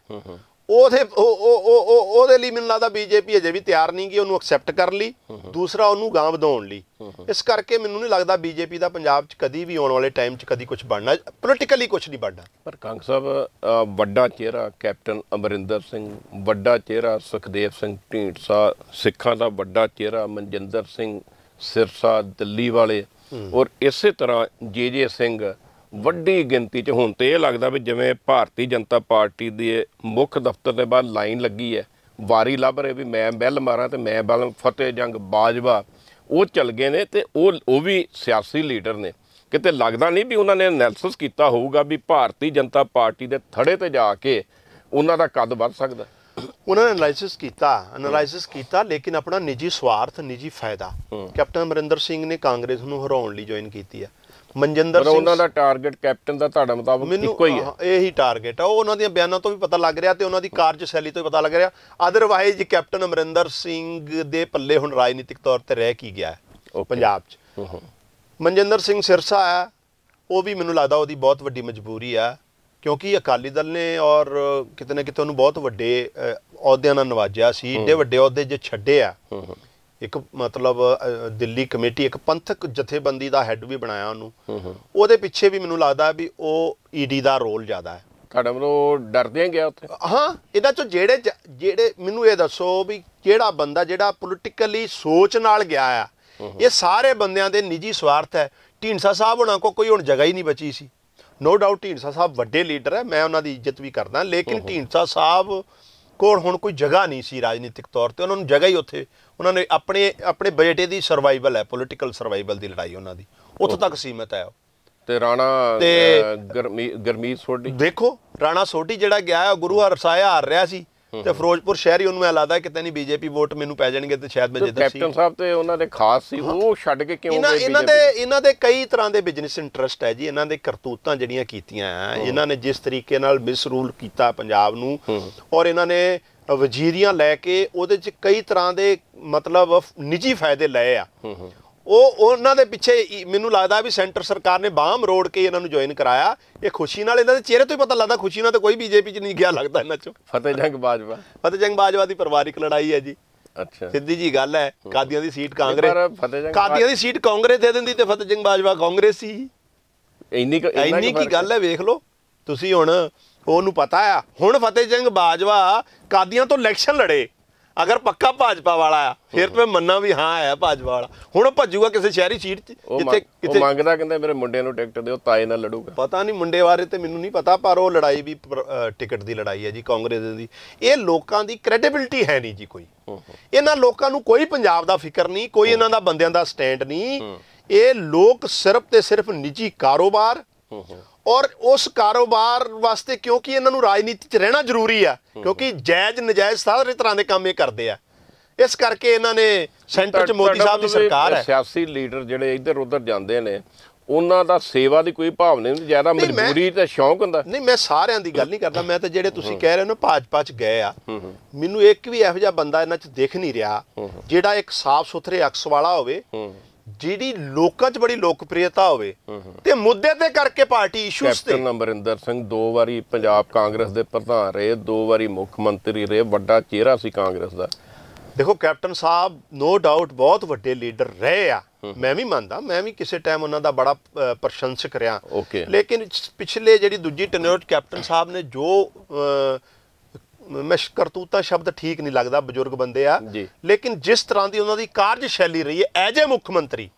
ਉਹਦੇ ਉਹਦੇ ਲਈ ਮੈਨੂੰ ਲੱਗਦਾ ਬੀਜੇਪੀ ਅਜੇ ਵੀ ਤਿਆਰ ਨਹੀਂ ਕੀ ਉਹਨੂੰ ਐਕਸੈਪਟ ਕਰ ਲਈ ਦੂਸਰਾ ਉਹਨੂੰ ਗਾਂ ਵਧਾਉਣ ਲਈ ਇਸ ਕਰਕੇ ਮੈਨੂੰ ਨਹੀਂ ਲੱਗਦਾ ਬੀਜੇਪੀ ਦਾ ਪੰਜਾਬ 'ਚ ਕਦੀ ਵੀ ਆਉਣ ਵਾਲੇ ਟਾਈਮ 'ਚ ਕਦੀ ਕੁਝ ਬਣਨਾ ਪੋਲੀਟੀਕਲੀ ਕੁਝ ਨਹੀਂ ਬਣਨਾ ਪਰ ਕੰਗ ਸਾਹਿਬ ਵੱਡਾ ਚਿਹਰਾ ਕੈਪਟਨ ਅਮਰਿੰਦਰ ਸਿੰਘ ਵੱਡਾ ਚਿਹਰਾ ਸੁਖਦੇਵ ਸਿੰਘ ਢੀਂਡਸਾ ਸਿੱਖਾਂ ਦਾ ਵੱਡਾ ਚਿਹਰਾ ਮਨਜਿੰਦਰ ਸਿੰਘ ਸਿਰਸਾ ਦਿੱਲੀ ਵਾਲੇ ਔਰ ਇਸੇ ਤਰ੍ਹਾਂ ਜੇਜੇ ਸਿੰਘ ਵੱਡੀ ਗਿਣਤੀ 'ਚ ਹੁਣ ਤੇ ਇਹ ਲੱਗਦਾ ਵੀ ਜਿਵੇਂ ਭਾਰਤੀ ਜਨਤਾ ਪਾਰਟੀ ਦੇ ਮੁੱਖ ਦਫ਼ਤਰ ਦੇ ਬਾਹਰ ਲਾਈਨ ਲੱਗੀ ਹੈ ਵਾਰੀ ਲੱਭ ਰਹੇ ਵੀ ਮੈਂ ਬੈਲ ਮਾਰਾਂ ਤੇ ਮੈਂ ਬਲ ਫਤਿਹ ਜੰਗ ਬਾਜਵਾ ਉਹ ਚੱਲ ਗਏ ਨੇ ਤੇ ਉਹ ਉਹ ਵੀ ਸਿਆਸੀ ਲੀਡਰ ਨੇ ਕਿਤੇ ਲੱਗਦਾ ਨਹੀਂ ਵੀ ਉਹਨਾਂ ਨੇ ਐਨਾਲਿਸਿਸ ਕੀਤਾ ਹੋਊਗਾ ਵੀ ਭਾਰਤੀ ਜਨਤਾ ਪਾਰਟੀ ਦੇ ਥੜੇ ਤੇ ਜਾ ਕੇ ਉਹਨਾਂ ਦਾ ਕੱਦ ਵੱਧ ਸਕਦਾ ਉਹਨਾਂ ਨੇ ਐਨਾਲਿਸਿਸ ਕੀਤਾ ਐਨਾਲਿਸਿਸ ਕੀਤਾ ਲੇਕਿਨ ਆਪਣਾ ਨਿੱਜੀ ਸਵਾਰਥ ਨਿੱਜੀ ਫਾਇਦਾ ਕੈਪਟਨ ਅਮਰਿੰਦਰ ਸਿੰਘ ਨੇ ਕਾਂਗਰਸ ਨੂੰ ਹਰਾਉਣ ਲਈ ਜੁਆਇਨ ਕੀਤੀ ਆ ਮਨਜਿੰਦਰ ਸਿੰਘ ਉਹਨਾਂ ਦਾ ਟਾਰਗੇਟ ਕੈਪਟਨ ਦਾ ਤੁਹਾਡਾ ਮੁਤਾਬਕ ਇੱਕੋ ਹੀ ਹੈ ਇਹੀ ਟਾਰਗੇਟ ਆ ਉਹ ਉਹਨਾਂ ਦੀਆਂ ਬਿਆਨਾਂ ਤੋਂ ਵੀ ਪਤਾ ਲੱਗ ਰਿਹਾ ਤੇ ਉਹਨਾਂ ਦੀ ਕਾਰਜਸ਼ੈਲੀ ਤੋਂ ਵੀ ਪਤਾ ਲੱਗ ਰਿਹਾ ਅਦਰਵਾਈਜ਼ ਕੈਪਟਨ ਅਮਰਿੰਦਰ ਸਿੰਘ ਦੇ ਪੱਲੇ ਹੁਣ ਰਾਜਨੀਤਿਕ ਤੌਰ ਤੇ ਰਹਿ ਕੀ ਗਿਆ ਹੈ ਪੰਜਾਬ 'ਚ ਮਨਜਿੰਦਰ ਸਿੰਘ ਸਿਰਸਾ ਆ ਉਹ ਵੀ ਮੈਨੂੰ ਲੱਗਦਾ ਉਹਦੀ ਬਹੁਤ ਵੱਡੀ ਮਜਬੂਰੀ ਆ ਕਿਉਂਕਿ ਅਕਾਲੀ ਦਲ ਨੇ ਔਰ ਕਿਤੇ ਨਾ ਕਿਤੇ ਉਹਨੂੰ ਬਹੁਤ ਵੱਡੇ ਅਹੁਦਿਆਂ ਨਾਲ ਨਵਾਜਿਆ ਸੀ ਏਡੇ ਵੱਡੇ ਅਹੁਦੇ ਜੇ ਛੱਡੇ ਆ ਇੱਕ ਮਤਲਬ ਦਿੱਲੀ ਕਮੇਟੀ ਇੱਕ ਪੰਥਕ ਜਥੇਬੰਦੀ ਦਾ ਹੈੱਡ ਵੀ ਬਣਾਇਆ ਉਹਨੂੰ ਉਹਦੇ ਪਿੱਛੇ ਵੀ ਮੈਨੂੰ ਲੱਗਦਾ ਵੀ ਉਹ ਈਡੀ e ਦਾ ਰੋਲ ਜ਼ਿਆਦਾ ਹੈ ਤੁਹਾਡਾ ਮਤਲਬ ਡਰਦੇ ਆ ਗਿਆ ਉੱਥੇ ਹਾਂ ਇਹਦਾ ਚੋਂ ਜਿਹੜੇ ਜਿਹੜੇ ਮੈਨੂੰ ਇਹ ਦੱਸੋ ਵੀ ਕਿਹੜਾ ਬੰਦਾ ਜਿਹੜਾ ਪੋਲਿਟਿਕਲੀ ਸੋਚ ਨਾਲ ਗਿਆ ਆ ਇਹ ਸਾਰੇ ਬੰਦਿਆਂ ਦੇ ਨਿੱਜੀ ਸਵਾਰਥ ਹੈ ਢੀਂਸਾ ਸਾਹਿਬ ਉਹਨਾਂ ਕੋ ਕੋਈ ਹੁਣ ਜਗ੍ਹਾ ਹੀ ਨਹੀਂ ਬਚੀ ਸੀ ਨੋ ਡਾਊਟ ਢੀਂਸਾ ਸਾਹਿਬ ਵੱਡੇ ਲੀਡਰ ਹੈ ਮੈਂ ਉਹਨਾਂ ਦੀ ਇੱਜ਼ਤ ਵੀ ਕਰਦਾ ਲੇਕਿਨ ਢੀਂਸਾ ਸਾਹਿਬ ਕੋਲ ਹੁਣ ਕੋਈ ਜਗ੍ਹਾ ਨਹੀਂ ਸੀ ਰਾਜਨੀਤਿਕ ਤੌਰ ਤੇ ਉਹਨਾਂ ਨੂੰ ਜਗ੍ਹਾ ਹੀ ਉੱਥੇ ਉਹਨਾਂ ਨੇ ਆਪਣੇ ਆਪਣੇ ਬਜਟੇ ਦੀ ਸਰਵਾਈਵਲ ਹੈ ਪੋਲਿਟੀਕਲ ਸਰਵਾਈਵਲ ਦੀ ਲੜਾਈ ਉਹਨਾਂ ਦੀ ਉੱਥੋਂ ਤੱਕ ਸੀਮਤ ਹੈ ਤੇ ਰਾਣਾ ਗਰਮੀਤ ਸੋਢੀ ਦੇਖੋ ਰਾਣਾ ਸੋਢੀ ਜਿਹੜਾ ਗਿਆ ਹੈ ਗੁਰੂ ਹਰਸਾਇਆ ਹਾਰ ਰਿਹਾ ਸੀ ਤੇ ਫਿਰੋਜ਼ਪੁਰ ਸ਼ਹਿਰ ਹੀ ਉਹਨੂੰ ਐ ਲੱਗਦਾ ਕਿਤੇ ਨਹੀਂ ਬੀਜੇਪੀ ਵੋਟ ਮੈਨੂੰ ਪੈ ਜਾਣਗੇ ਤੇ ਸ਼ਾਇਦ ਮੈਂ ਜਿੱਤ ਸੀ ਕੈਪਟਨ ਸਾਹਿਬ ਤੇ ਉਹਨਾਂ ਦੇ ਖਾਸ ਸੀ ਉਹ ਛੱਡ ਕੇ ਕਿਉਂ ਗਏ ਇਹਨਾਂ ਦੇ ਇਹਨਾਂ ਦੇ ਕਈ ਤਰ੍ਹਾਂ ਦੇ ਬਿਜ਼ਨਸ ਇੰਟਰਸਟ ਹੈ ਜੀ ਇਹਨਾਂ ਦੇ ਕਰਤੂਤਾਂ ਜਿਹੜੀਆਂ ਕੀਤੀਆਂ ਇਹਨਾਂ ਨੇ ਜਿਸ ਤਰੀਕੇ ਨਾਲ ਮਿਸਰੂਲ ਕੀਤਾ ਪੰਜਾਬ ਨੂੰ ਔਰ ਇਹਨਾਂ ਨੇ ਵਜ਼ੀਰੀਆਂ ਲੈ ਕੇ ਉਹਦੇ 'ਚ ਕਈ ਤਰ੍ਹਾਂ ਦੇ ਮਤਲਬ ਨਿੱਜੀ ਫਾਇਦੇ ਲਏ ਆ ਉਹ ਉਹਨਾਂ ਦੇ ਪਿੱਛੇ ਮੈਨੂੰ ਲੱਗਦਾ ਵੀ ਸੈਂਟਰ ਸਰਕਾਰ ਨੇ ਬਾਹਮ ਰੋੜ ਕੇ ਇਹਨਾਂ ਨੂੰ ਜੁਆਇਨ ਕਰਾਇਆ ਇਹ ਖੁਸ਼ੀ ਨਾਲ ਇਹਨਾਂ ਦੇ ਚਿਹਰੇ ਤੋਂ ਹੀ ਪਤਾ ਲੱਗਦਾ ਖੁਸ਼ੀ ਨਾਲ ਤਾਂ ਕੋਈ ਬੀਜੇਪੀ 'ਚ ਨਹੀਂ ਗਿਆ ਲੱਗਦਾ ਇਹਨਾਂ 'ਚੋਂ ਫਤਿਹ ਜੰਗ ਬਾਜਵਾ ਫਤਿਹ ਜੰਗ ਬਾਜਵਾ ਦੀ ਪਰਿਵਾਰਿਕ ਲੜਾਈ ਹੈ ਜੀ ਅੱਛਾ ਸਿੱਧੀ ਜੀ ਗੱਲ ਹੈ ਕਾਦੀਆਂ ਦੀ ਸੀਟ ਕਾਂਗਰਸ ਕਾਦੀਆਂ ਦੀ ਸੀਟ ਕਾਂਗਰਸ ਦੇ ਦਿੰਦੀ ਤੇ ਫਤਿਹ ਜੰਗ ਬਾਜਵਾ ਕਾਂਗਰਸ ਸੀ ਇੰਨੀ ਇੰਨੀ ਕੀ ਗੱਲ ਹੈ ਵੇਖ ਲਓ ਤੁਸੀਂ ਹੁਣ ਉਹਨੂੰ ਪਤਾ ਆ ਹੁਣ ਫਤਿਹ ਸਿੰਘ ਬਾਜਵਾ ਕਾਦੀਆਂ ਤੋਂ ਇਲੈਕਸ਼ਨ ਲੜੇ ਅਗਰ ਪੱਕਾ ਭਾਜਪਾ ਵਾਲਾ ਆ ਫਿਰ ਤੇ ਮੰਨਾਂ ਵੀ ਹਾਂ ਆ ਭਾਜਪਾ ਵਾਲਾ ਹੁਣ ਭੱਜੂਗਾ ਕਿਸੇ ਸ਼ਹਿਰੀ ਸੀਟ 'ਚ ਜਿੱਥੇ ਕਿਤੇ ਮੰਗਦਾ ਕਹਿੰਦਾ ਮੇਰੇ ਮੁੰਡੇ ਨੂੰ ਟਿਕਟ ਦਿਓ ਤਾਏ ਨਾਲ ਲੜੂਗਾ ਪਤਾ ਨਹੀਂ ਮੁੰਡੇ ਬਾਰੇ ਤੇ ਮੈਨੂੰ ਨਹੀਂ ਪਤਾ ਪਰ ਉਹ ਲੜਾਈ ਵੀ ਟਿਕਟ ਦੀ ਲੜਾਈ ਹੈ ਜੀ ਕਾਂਗਰਸ ਦੀ ਇਹ ਲੋਕਾਂ ਦੀ ਕ੍ਰੈਡੀਬਿਲਟੀ ਹੈ ਨਹੀਂ ਜੀ ਕੋਈ ਇਹਨਾਂ ਲੋਕਾਂ ਨੂੰ ਕੋਈ ਪੰਜਾਬ ਦਾ ਫਿਕਰ ਨਹੀਂ ਕੋਈ ਇਹਨਾਂ ਦਾ ਬੰਦਿਆਂ ਦਾ ਸਟੈਂਡ ਨਹੀਂ ਇਹ ਲੋਕ ਸਿਰਫ ਤੇ ਸਿਰਫ ਨਿੱਜੀ ਕਾਰੋਬਾਰ ਔਰ ਉਸ ਕਾਰੋਬਾਰ ਵਾਸਤੇ ਕਿਉਂਕਿ ਇਹਨਾਂ ਨੂੰ ਰਾਜਨੀਤੀ 'ਚ ਰਹਿਣਾ ਜ਼ਰੂਰੀ ਆ ਕਿਉਂਕਿ ਜਾਇਜ਼ ਨਜਾਇਜ਼ ਸਾਰੇ ਤਰ੍ਹਾਂ ਦੇ ਕੰਮ ਇਹ ਕਰਦੇ ਆ ਇਸ ਕਰਕੇ ਇਹਨਾਂ ਨੇ ਸੈਂਟਰ 'ਚ ਮੋਦੀ ਸਾਹਿਬ ਦੀ ਸਰਕਾਰ ਹੈ ਸਿਆਸੀ ਲੀਡਰ ਜਿਹੜੇ ਇੱਧਰ ਉੱਧਰ ਜਾਂਦੇ ਨੇ ਉਹਨਾਂ ਦਾ ਸੇਵਾ ਦੀ ਕੋਈ ਭਾਵਨਾ ਨਹੀਂ ਜ਼ਿਆਦਾ ਮਜਬੂਰੀ ਤੇ ਸ਼ੌਂਕ ਹੁੰਦਾ ਨਹੀਂ ਮੈਂ ਸਾਰਿਆਂ ਦੀ ਗੱਲ ਨਹੀਂ ਕਰਦਾ ਮੈਂ ਤਾਂ ਜਿਹੜੇ ਤੁਸੀਂ ਕਹਿ ਰਹੇ ਹੋ ਨਾ ਭਾਜਪਾ 'ਚ ਗਏ ਆ ਮੈਨੂੰ ਇੱਕ ਵੀ ਇਹੋ ਜਿਹਾ ਬੰਦਾ ਇਹਨਾਂ 'ਚ ਦਿਖ ਨਹੀਂ ਰਿਹਾ ਜਿਹੜਾ ਇੱਕ ਸਾਫ਼ ਸੁਥਰੇ ਅਕਸ ਵਾਲਾ ਹੋਵੇ ਜਿਹੜੀ ਲੋਕਾਂ 'ਚ ਬੜੀ ਲੋਕਪ੍ਰਿਯਤਾ ਹੋਵੇ ਤੇ ਮੁੱਦੇ ਤੇ ਕਰਕੇ ਪਾਰਟੀ ਇਸ਼ੂਸ ਤੇ ਕੈਪਟਨ ਅਮਰਿੰਦਰ ਸਿੰਘ ਦੋ ਵਾਰੀ ਪੰਜਾਬ ਕਾਂਗਰਸ ਦੇ ਪ੍ਰਧਾਨ ਰਹੇ ਦੋ ਵਾਰੀ ਮੁੱਖ ਮੰਤਰੀ ਰਹੇ ਵੱਡਾ ਚਿਹਰਾ ਸੀ ਕਾਂਗਰਸ ਦਾ ਦੇਖੋ ਕੈਪਟਨ ਸਾਹਿਬ ਨੋ ਡਾਊਟ ਬਹੁਤ ਵੱਡੇ ਲੀਡਰ ਰਹੇ ਆ ਮੈਂ ਵੀ ਮੰਨਦਾ ਮੈਂ ਵੀ ਕਿਸੇ ਟਾਈਮ ਉਹਨਾਂ ਦਾ ਬੜਾ ਪ੍ਰਸ਼ੰਸਕ ਰਿਹਾ ਲੇਕਿਨ ਪਿਛਲੇ ਜਿਹੜੀ ਦੂਜੀ ਟਨਿਓਰ ਕੈਪਟਨ ਸਾਹਿਬ ਨੇ ਜੋ ਮੈਂ ਕਰਤੂਤਾ ਸ਼ਬਦ ਠੀਕ ਨਹੀਂ ਲੱਗਦਾ ਬਜ਼ੁਰਗ ਬੰਦੇ ਆ ਲੇਕਿਨ ਜਿਸ ਤਰ੍ਹਾਂ ਦੀ ਉਹਨਾਂ ਦੀ ਕਾਰਜ ਸ਼ੈਲੀ ਰਹੀ ਹੈ ਐਜ ਐ ਮੁੱਖ ਮੰਤਰੀ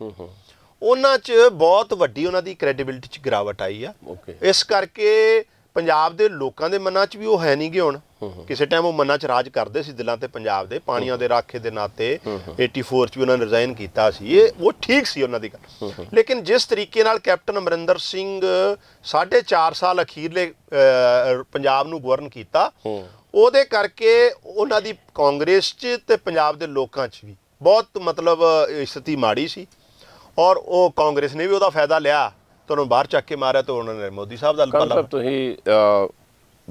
ਉਹਨਾਂ 'ਚ ਬਹੁਤ ਵੱਡੀ ਉਹਨਾਂ ਦੀ ਕ੍ਰੈਡੀਬਿਲਟੀ 'ਚ ਗਿਰਾਵਟ ਆਈ ਆ ਇਸ ਕਰਕੇ ਪੰਜਾਬ ਦੇ ਲੋਕਾਂ ਦੇ ਮਨਾਂ 'ਚ ਵੀ ਉਹ ਹੈ ਨਹੀਂ ਗਏ ਕਿਸੇ ਟਾਈਮ ਉਹ ਮਨਾਂ 'ਚ ਰਾਜ ਕਰਦੇ ਸੀ ਦਿਲਾਂ ਤੇ ਪੰਜਾਬ ਦੇ ਪਾਣੀਆਂ ਦੇ ਰਾਖੇ ਦੇ ਨਾਤੇ 84 'ਚ ਵੀ ਉਹਨਾਂ ਨੇ ਰਿਜ਼ਾਈਨ ਕੀਤਾ ਸੀ ਇਹ ਉਹ ਠੀਕ ਸੀ ਉਹਨਾਂ ਦੀ ਗੱਲ ਲੇਕਿਨ ਜਿਸ ਤਰੀਕੇ ਨਾਲ ਕੈਪਟਨ ਅਮਰਿੰਦਰ ਸਿੰਘ 4.5 ਸਾਲ ਅਖੀਰਲੇ ਪੰਜਾਬ ਨੂੰ ਗਵਰਨ ਕੀਤਾ ਉਹਦੇ ਕਰਕੇ ਉਹਨਾਂ ਦੀ ਕਾਂਗਰਸ 'ਚ ਤੇ ਪੰਜਾਬ ਦੇ ਲੋਕਾਂ 'ਚ ਵੀ ਬਹੁਤ ਮਤਲਬ ਸਥਿਤੀ ਮਾੜੀ ਸੀ ਔਰ ਉਹ ਕਾਂਗਰਸ ਨੇ ਵੀ ਉਹਦਾ ਫਾਇਦਾ ਲਿਆ ਤੁਹਾਨੂੰ ਬਾਹਰ ਚੱਕ ਕੇ ਮਾਰਿਆ ਤੇ ਉਹਨਾਂ ਨੇ ਮੋਦੀ ਸਾਹਿਬ ਦਾ ਪੱਲਾ ਤੁਸੀਂ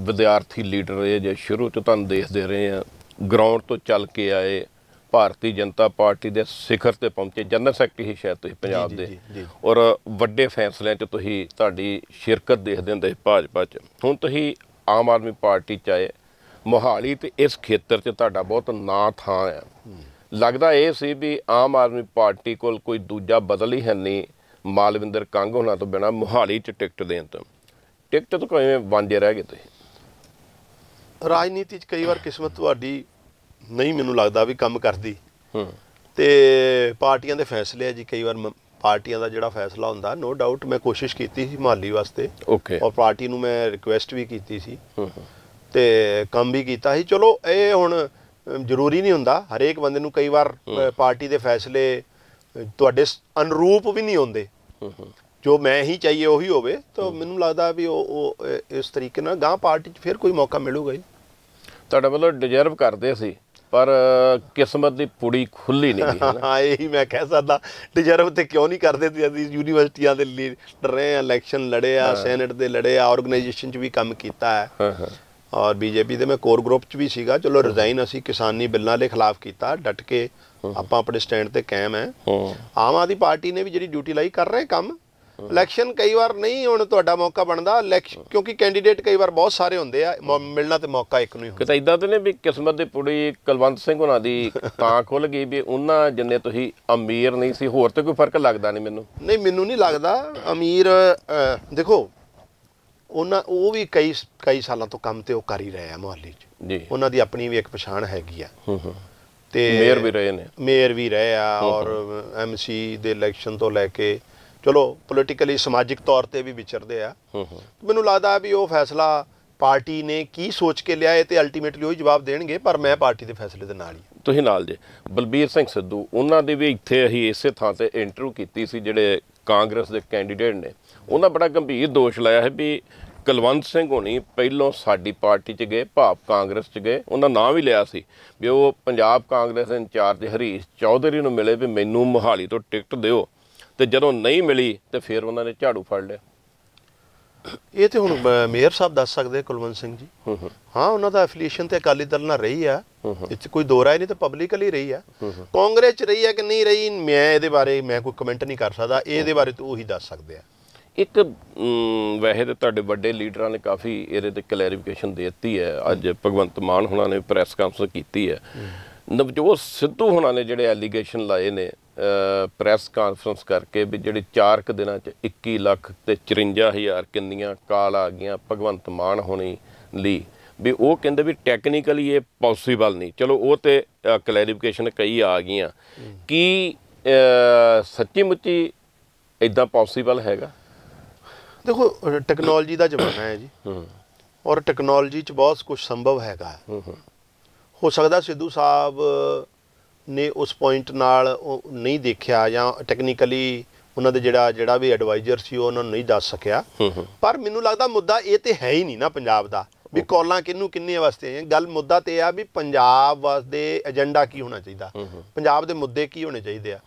ਵਿਦਿਆਰਥੀ ਲੀਡਰ ਇਹ ਜੇ ਸ਼ੁਰੂ ਤੋਂ ਤੁਹਾਨੂੰ ਦੇਖਦੇ ਰਹੇ ਆ ਗਰਾਊਂਡ ਤੋਂ ਚੱਲ ਕੇ ਆਏ ਭਾਰਤੀ ਜਨਤਾ ਪਾਰਟੀ ਦੇ ਸਿਖਰ ਤੇ ਪਹੁੰਚੇ ਜਨਰਲ ਸੈਕਟਰੀ ਹੀ ਸ਼ਾਇਦ ਤੁਸੀਂ ਪੰਜਾਬ ਦੇ ਔਰ ਵੱਡੇ ਫੈਸਲਿਆਂ 'ਚ ਤੁਸੀਂ ਤੁਹਾਡੀ ਸ਼ਿਰਕਤ ਦੇਖਦੇ ਹੁੰਦੇ ਭਾਜਪਾ 'ਚ ਹੁਣ ਤੁਸੀਂ ਆਮ ਆਦਮੀ ਪਾਰਟੀ 'ਚ ਆਏ ਮੋਹਾਲੀ ਤੇ ਇਸ ਖੇਤਰ 'ਚ ਤੁਹਾਡਾ ਬਹੁਤ ਨਾਂ ਥਾਂ ਹੈ ਲੱਗਦਾ ਇਹ ਸੀ ਵੀ ਆਮ ਆਦਮੀ ਪਾਰਟੀ ਕੋਲ ਕੋਈ ਦੂਜਾ ਬਦਲ ਹੀ ਹੈ ਨਹੀਂ ਮਾਲਵਿੰਦਰ ਕੰਗ ਹੋਣਾ ਤੋਂ ਬਿਨਾ ਮੋਹਾਲੀ 'ਚ ਟਿਕਟ ਦੇਣ ਤੋਂ ਟਿਕਟ ਤੋਂ ਕਿਵੇਂ ਵਾਂਝੇ ਰਹਿ ਗਏ ਤੁਸੀਂ ਰਾਜਨੀਤੀ 'ਚ ਕਈ ਵਾਰ ਕਿਸਮਤ ਤੁਹਾਡੀ ਨਹੀਂ ਮੈਨੂੰ ਲੱਗਦਾ ਵੀ ਕੰਮ ਕਰਦੀ ਹੂੰ ਤੇ ਪਾਰਟੀਆਂ ਦੇ ਫੈਸਲੇ ਆ ਜੀ ਕਈ ਵਾਰ ਪਾਰਟੀਆਂ ਦਾ ਜਿਹੜਾ ਫੈਸਲਾ ਹੁੰਦਾ ਨੋ ਡਾਊਟ ਮੈਂ ਕੋਸ਼ਿਸ਼ ਕੀਤੀ ਸੀ ਮਾਲੀ ਵਾਸਤੇ ਓਕੇ ਔਰ ਪਾਰਟੀ ਨੂੰ ਮੈਂ ਰਿਕੁਐਸਟ ਵੀ ਕੀਤੀ ਸੀ ਹੂੰ ਹੂੰ ਤੇ ਕੰਮ ਵੀ ਕੀਤਾ ਸੀ ਚਲੋ ਇਹ ਹੁਣ ਜ਼ਰੂਰੀ ਨਹੀਂ ਹੁੰਦਾ ਹਰੇਕ ਬੰਦੇ ਨੂੰ ਕਈ ਵਾਰ ਪਾਰਟੀ ਦੇ ਫੈਸਲੇ ਤੁਹਾਡੇ ਅਨਰੂਪ ਵੀ ਨਹੀਂ ਹੁੰਦੇ ਜੋ ਮੈਂ ਹੀ ਚਾਹੀਏ ਉਹੀ ਹੋਵੇ ਤਾਂ ਮੈਨੂੰ ਲੱਗਦਾ ਵੀ ਉਹ ਇਸ ਤਰੀਕੇ ਨਾਲ ਗਾਂ ਪਾਰਟੀ 'ਚ ਫਿਰ ਕੋਈ ਮੌਕਾ ਮਿਲੂਗਾ ਜੀ ਤੁਹਾਡਾ ਮਤਲਬ ਡਿਜ਼ਰਵ ਕਰਦੇ ਸੀ ਪਰ ਕਿਸਮਤ ਦੀ ਪੁੜੀ ਖੁੱਲੀ ਨਹੀਂ ਹੈ ਹਾਂ ਇਹੀ ਮੈਂ ਕਹਿ ਸਕਦਾ ਡਿਜ਼ਰਵ ਤੇ ਕਿਉਂ ਨਹੀਂ ਕਰਦੇ ਅਸੀਂ ਯੂਨੀਵਰਸਿਟੀਆਂ ਦੇ ਲੀਡਰ ਰਹੇ ਆ ਇਲੈਕਸ਼ਨ ਲੜੇ ਆ ਸੈਨੇਟ ਦੇ ਲੜੇ ਆ ਆਰਗੇਨਾਈਜੇਸ਼ਨ 'ਚ ਵੀ ਕੰਮ ਕੀਤਾ ਹੈ ਔਰ ਬੀਜੇਪੀ ਦੇ ਮੈਂ ਕੋਰ ਗਰੁੱਪ 'ਚ ਵੀ ਸੀਗਾ ਚਲੋ ਰਿਜ਼ਾਈਨ ਅਸੀਂ ਕਿਸਾਨੀ ਬਿੱਲਾਂ ਦੇ ਖਿਲਾਫ ਕੀਤਾ ਡਟ ਕੇ ਆਪਾਂ ਆਪਣੇ ਸਟੈਂਡ ਤੇ ਕਾਇਮ ਹੈ ਆਮ ਆਦੀ ਪਾਰਟੀ ਨੇ ਵੀ ਜਿਹੜੀ ਡਿਊਟੀ ਲਈ ਕਰ ਰਹੇ ਕੰਮ ਇਲੈਕਸ਼ਨ ਕਈ ਵਾਰ ਨਹੀਂ ਹੁਣ ਤੁਹਾਡਾ ਮੌਕਾ ਬਣਦਾ ਕਿਉਂਕਿ ਕੈਂਡੀਡੇਟ ਕਈ ਵਾਰ ਬਹੁਤ ਸਾਰੇ ਹੁੰਦੇ ਆ ਮਿਲਣਾ ਤੇ ਮੌਕਾ ਇੱਕ ਨੂੰ ਹੀ ਹੁੰਦਾ ਤਾਂ ਇਦਾਂ ਤੇ ਨੇ ਵੀ ਕਿਸਮਤ ਦੇ ਪੁੜੀ ਕਲਵੰਤ ਸਿੰਘ ਉਹਨਾਂ ਦੀ ਤਾਂ ਖੁੱਲ ਗਈ ਵੀ ਉਹਨਾਂ ਜਿੰਨੇ ਤੁਸੀਂ ਅਮੀਰ ਨਹੀਂ ਸੀ ਹੋਰ ਤੇ ਕੋਈ ਫਰਕ ਲੱਗਦਾ ਨਹੀਂ ਮੈਨੂੰ ਨਹੀਂ ਮੈਨੂੰ ਨਹੀਂ ਲੱਗਦਾ ਅਮੀਰ ਦੇਖੋ ਉਹਨਾਂ ਉਹ ਵੀ ਕਈ ਕਈ ਸਾਲਾਂ ਤੋਂ ਕੰਮ ਤੇ ਉਹ ਕਰ ਹੀ ਰਹੇ ਆ ਮੁਹੱਲੇ 'ਚ ਜੀ ਉਹਨਾਂ ਦੀ ਆਪਣੀ ਵੀ ਇੱਕ ਪਛਾਣ ਹੈਗੀ ਆ ਹੂੰ ਹੂੰ ਤੇ ਮੇਅਰ ਵੀ ਰਹੇ ਨੇ ਮੇਅਰ ਵੀ ਰਹੇ ਆ ਔਰ ਐਮਸੀ ਦੇ ਇਲੈਕਸ਼ਨ ਤੋਂ ਲੈ ਕੇ ਚਲੋ ਪੋਲੀਟੀਕਲੀ ਸਮਾਜਿਕ ਤੌਰ ਤੇ ਵੀ ਵਿਚਰਦੇ ਆ ਮੈਨੂੰ ਲੱਗਦਾ ਵੀ ਉਹ ਫੈਸਲਾ ਪਾਰਟੀ ਨੇ ਕੀ ਸੋਚ ਕੇ ਲਿਆ ਹੈ ਤੇ ਅਲਟੀਮੇਟਲੀ ਉਹ ਜਵਾਬ ਦੇਣਗੇ ਪਰ ਮੈਂ ਪਾਰਟੀ ਦੇ ਫੈਸਲੇ ਦੇ ਨਾਲ ਹੀ ਤੁਸੀਂ ਨਾਲ ਜੇ ਬਲਬੀਰ ਸਿੰਘ ਸਿੱਧੂ ਉਹਨਾਂ ਦੇ ਵੀ ਇੱਥੇ ਅਸੀਂ ਇਸੇ ਥਾਂ ਤੇ ਇੰਟਰਵਿਊ ਕੀਤੀ ਸੀ ਜਿਹੜੇ ਕਾਂਗਰਸ ਦੇ ਕੈਂਡੀਡੇਟ ਨੇ ਉਹਨਾਂ ਬੜਾ ਗੰਭੀਰ ਦੋਸ਼ ਲਾਇਆ ਹੈ ਵੀ ਕਲਵੰਤ ਸਿੰਘ ਹੋਣੀ ਪਹਿਲਾਂ ਸਾਡੀ ਪਾਰਟੀ 'ਚ ਗਏ ਭਾਪ ਕਾਂਗਰਸ 'ਚ ਗਏ ਉਹਨਾਂ ਨਾਂ ਵੀ ਲਿਆ ਸੀ ਵੀ ਉਹ ਪੰਜਾਬ ਕਾਂਗਰਸ ਇੰਚਾਰਜ ਹਰੀਸ਼ ਚੌਧਰੀ ਨੂੰ ਮਿਲੇ ਵੀ ਮੈਨੂੰ ਮੋਹਾਲੀ ਤੋਂ ਟਿਕਟ ਦਿਓ ਤੇ ਜਦੋਂ ਨਹੀਂ ਮਿਲੀ ਤੇ ਫਿਰ ਉਹਨਾਂ ਨੇ ਝਾੜੂ ਫੜ ਲਿਆ ਇਹ ਤੇ ਹੁਣ ਮੇਅਰ ਸਾਹਿਬ ਦੱਸ ਸਕਦੇ ਕੁਲਵੰਤ ਸਿੰਘ ਜੀ ਹਾਂ ਉਹਨਾਂ ਦਾ ਐਫੀਲੀਏਸ਼ਨ ਤੇ ਅਕਾਲੀ ਦਲ ਨਾਲ ਰਹੀ ਆ ਇਹ ਚ ਕੋਈ ਦੋਰਾ ਨਹੀਂ ਤੇ ਪਬਲਿਕਲੀ ਰਹੀ ਆ ਕਾਂਗਰਸ ਚ ਰਹੀ ਆ ਕਿ ਨਹੀਂ ਰਹੀ ਮੈਂ ਇਹਦੇ ਬਾਰੇ ਮੈਂ ਕੋਈ ਕਮੈਂਟ ਨਹੀਂ ਕਰ ਸਕਦਾ ਇਹਦੇ ਬਾਰੇ ਤੂੰ ਉਹੀ ਦੱਸ ਸਕਦੇ ਆ ਇੱਕ ਵਹਿਦ ਤੁਹਾਡੇ ਵੱਡੇ ਲੀਡਰਾਂ ਨੇ ਕਾਫੀ ਇਹਦੇ ਤੇ ਕਲੈਰੀਫਿਕੇਸ਼ਨ ਦਿੱਤੀ ਹੈ ਅੱਜ ਭਗਵੰਤ ਮਾਨ ਹੁਣਾਂ ਨੇ ਪ੍ਰੈਸ ਕਾਨਫਰੰਸ ਕੀਤੀ ਹੈ ਨਵਜੋਤ ਸਿੱਧੂ ਹੁਣਾਂ ਨੇ ਜਿਹੜੇ ਐਲੀਗੇਸ਼ਨ ਲਾਏ ਨੇ ਪ੍ਰੈਸ ਕਾਨਫਰੰਸ ਕਰਕੇ ਵੀ ਜਿਹੜੇ 4 ਕ ਦਿਨਾਂ 'ਚ 21 ਲੱਖ ਤੇ 54000 ਕਿੰਨੀਆਂ ਕਾਲ ਆ ਗਈਆਂ ਭਗਵੰਤ ਮਾਨ ਹੋਣੀ ਲਈ ਵੀ ਉਹ ਕਹਿੰਦੇ ਵੀ ਟੈਕਨੀਕਲੀ ਇਹ ਪੋਸੀਬਲ ਨਹੀਂ ਚਲੋ ਉਹ ਤੇ ਕਲੈਰੀਫਿਕੇਸ਼ਨ ਕਈ ਆ ਗਈਆਂ ਕੀ ਸੱਚੀ ਮੁੱਚੀ ਇਦਾਂ ਪੋਸੀਬਲ ਹੈਗਾ ਦੇਖੋ ਟੈਕਨੋਲੋਜੀ ਦਾ ਜ਼ਮਾਨਾ ਹੈ ਜੀ ਔਰ ਟੈਕਨੋਲੋਜੀ 'ਚ ਬਹੁਤ ਕੁਝ ਸੰਭਵ ਹੈਗਾ ਹੋ ਸਕਦਾ ਸਿੱਧੂ ਸਾਹਿਬ ਨੇ ਉਸ ਪੁਆਇੰਟ ਨਾਲ ਨਹੀਂ ਦੇਖਿਆ ਜਾਂ ਟੈਕਨੀਕਲੀ ਉਹਨਾਂ ਦੇ ਜਿਹੜਾ ਜਿਹੜਾ ਵੀ ਐਡਵਾਈਜ਼ਰ ਸੀ ਉਹਨਾਂ ਨੂੰ ਨਹੀਂ ਦੱਸ ਸਕਿਆ ਪਰ ਮੈਨੂੰ ਲੱਗਦਾ ਮੁੱਦਾ ਇਹ ਤੇ ਹੈ ਹੀ ਨਹੀਂ ਨਾ ਪੰਜਾਬ ਦਾ ਵੀ ਕਾਲਾਂ ਕਿੰਨੂ ਕਿੰਨੇ ਵਾਸਤੇ ਆਈਆਂ ਗੱਲ ਮੁੱਦਾ ਤੇ ਆ ਵੀ ਪੰਜਾਬ ਵਾਸਤੇ ਏਜੰਡਾ ਕੀ ਹੋਣਾ ਚਾਹੀਦਾ ਪੰਜਾਬ ਦੇ ਮੁੱਦੇ ਕੀ ਹੋਣੇ ਚਾਹੀਦੇ ਆ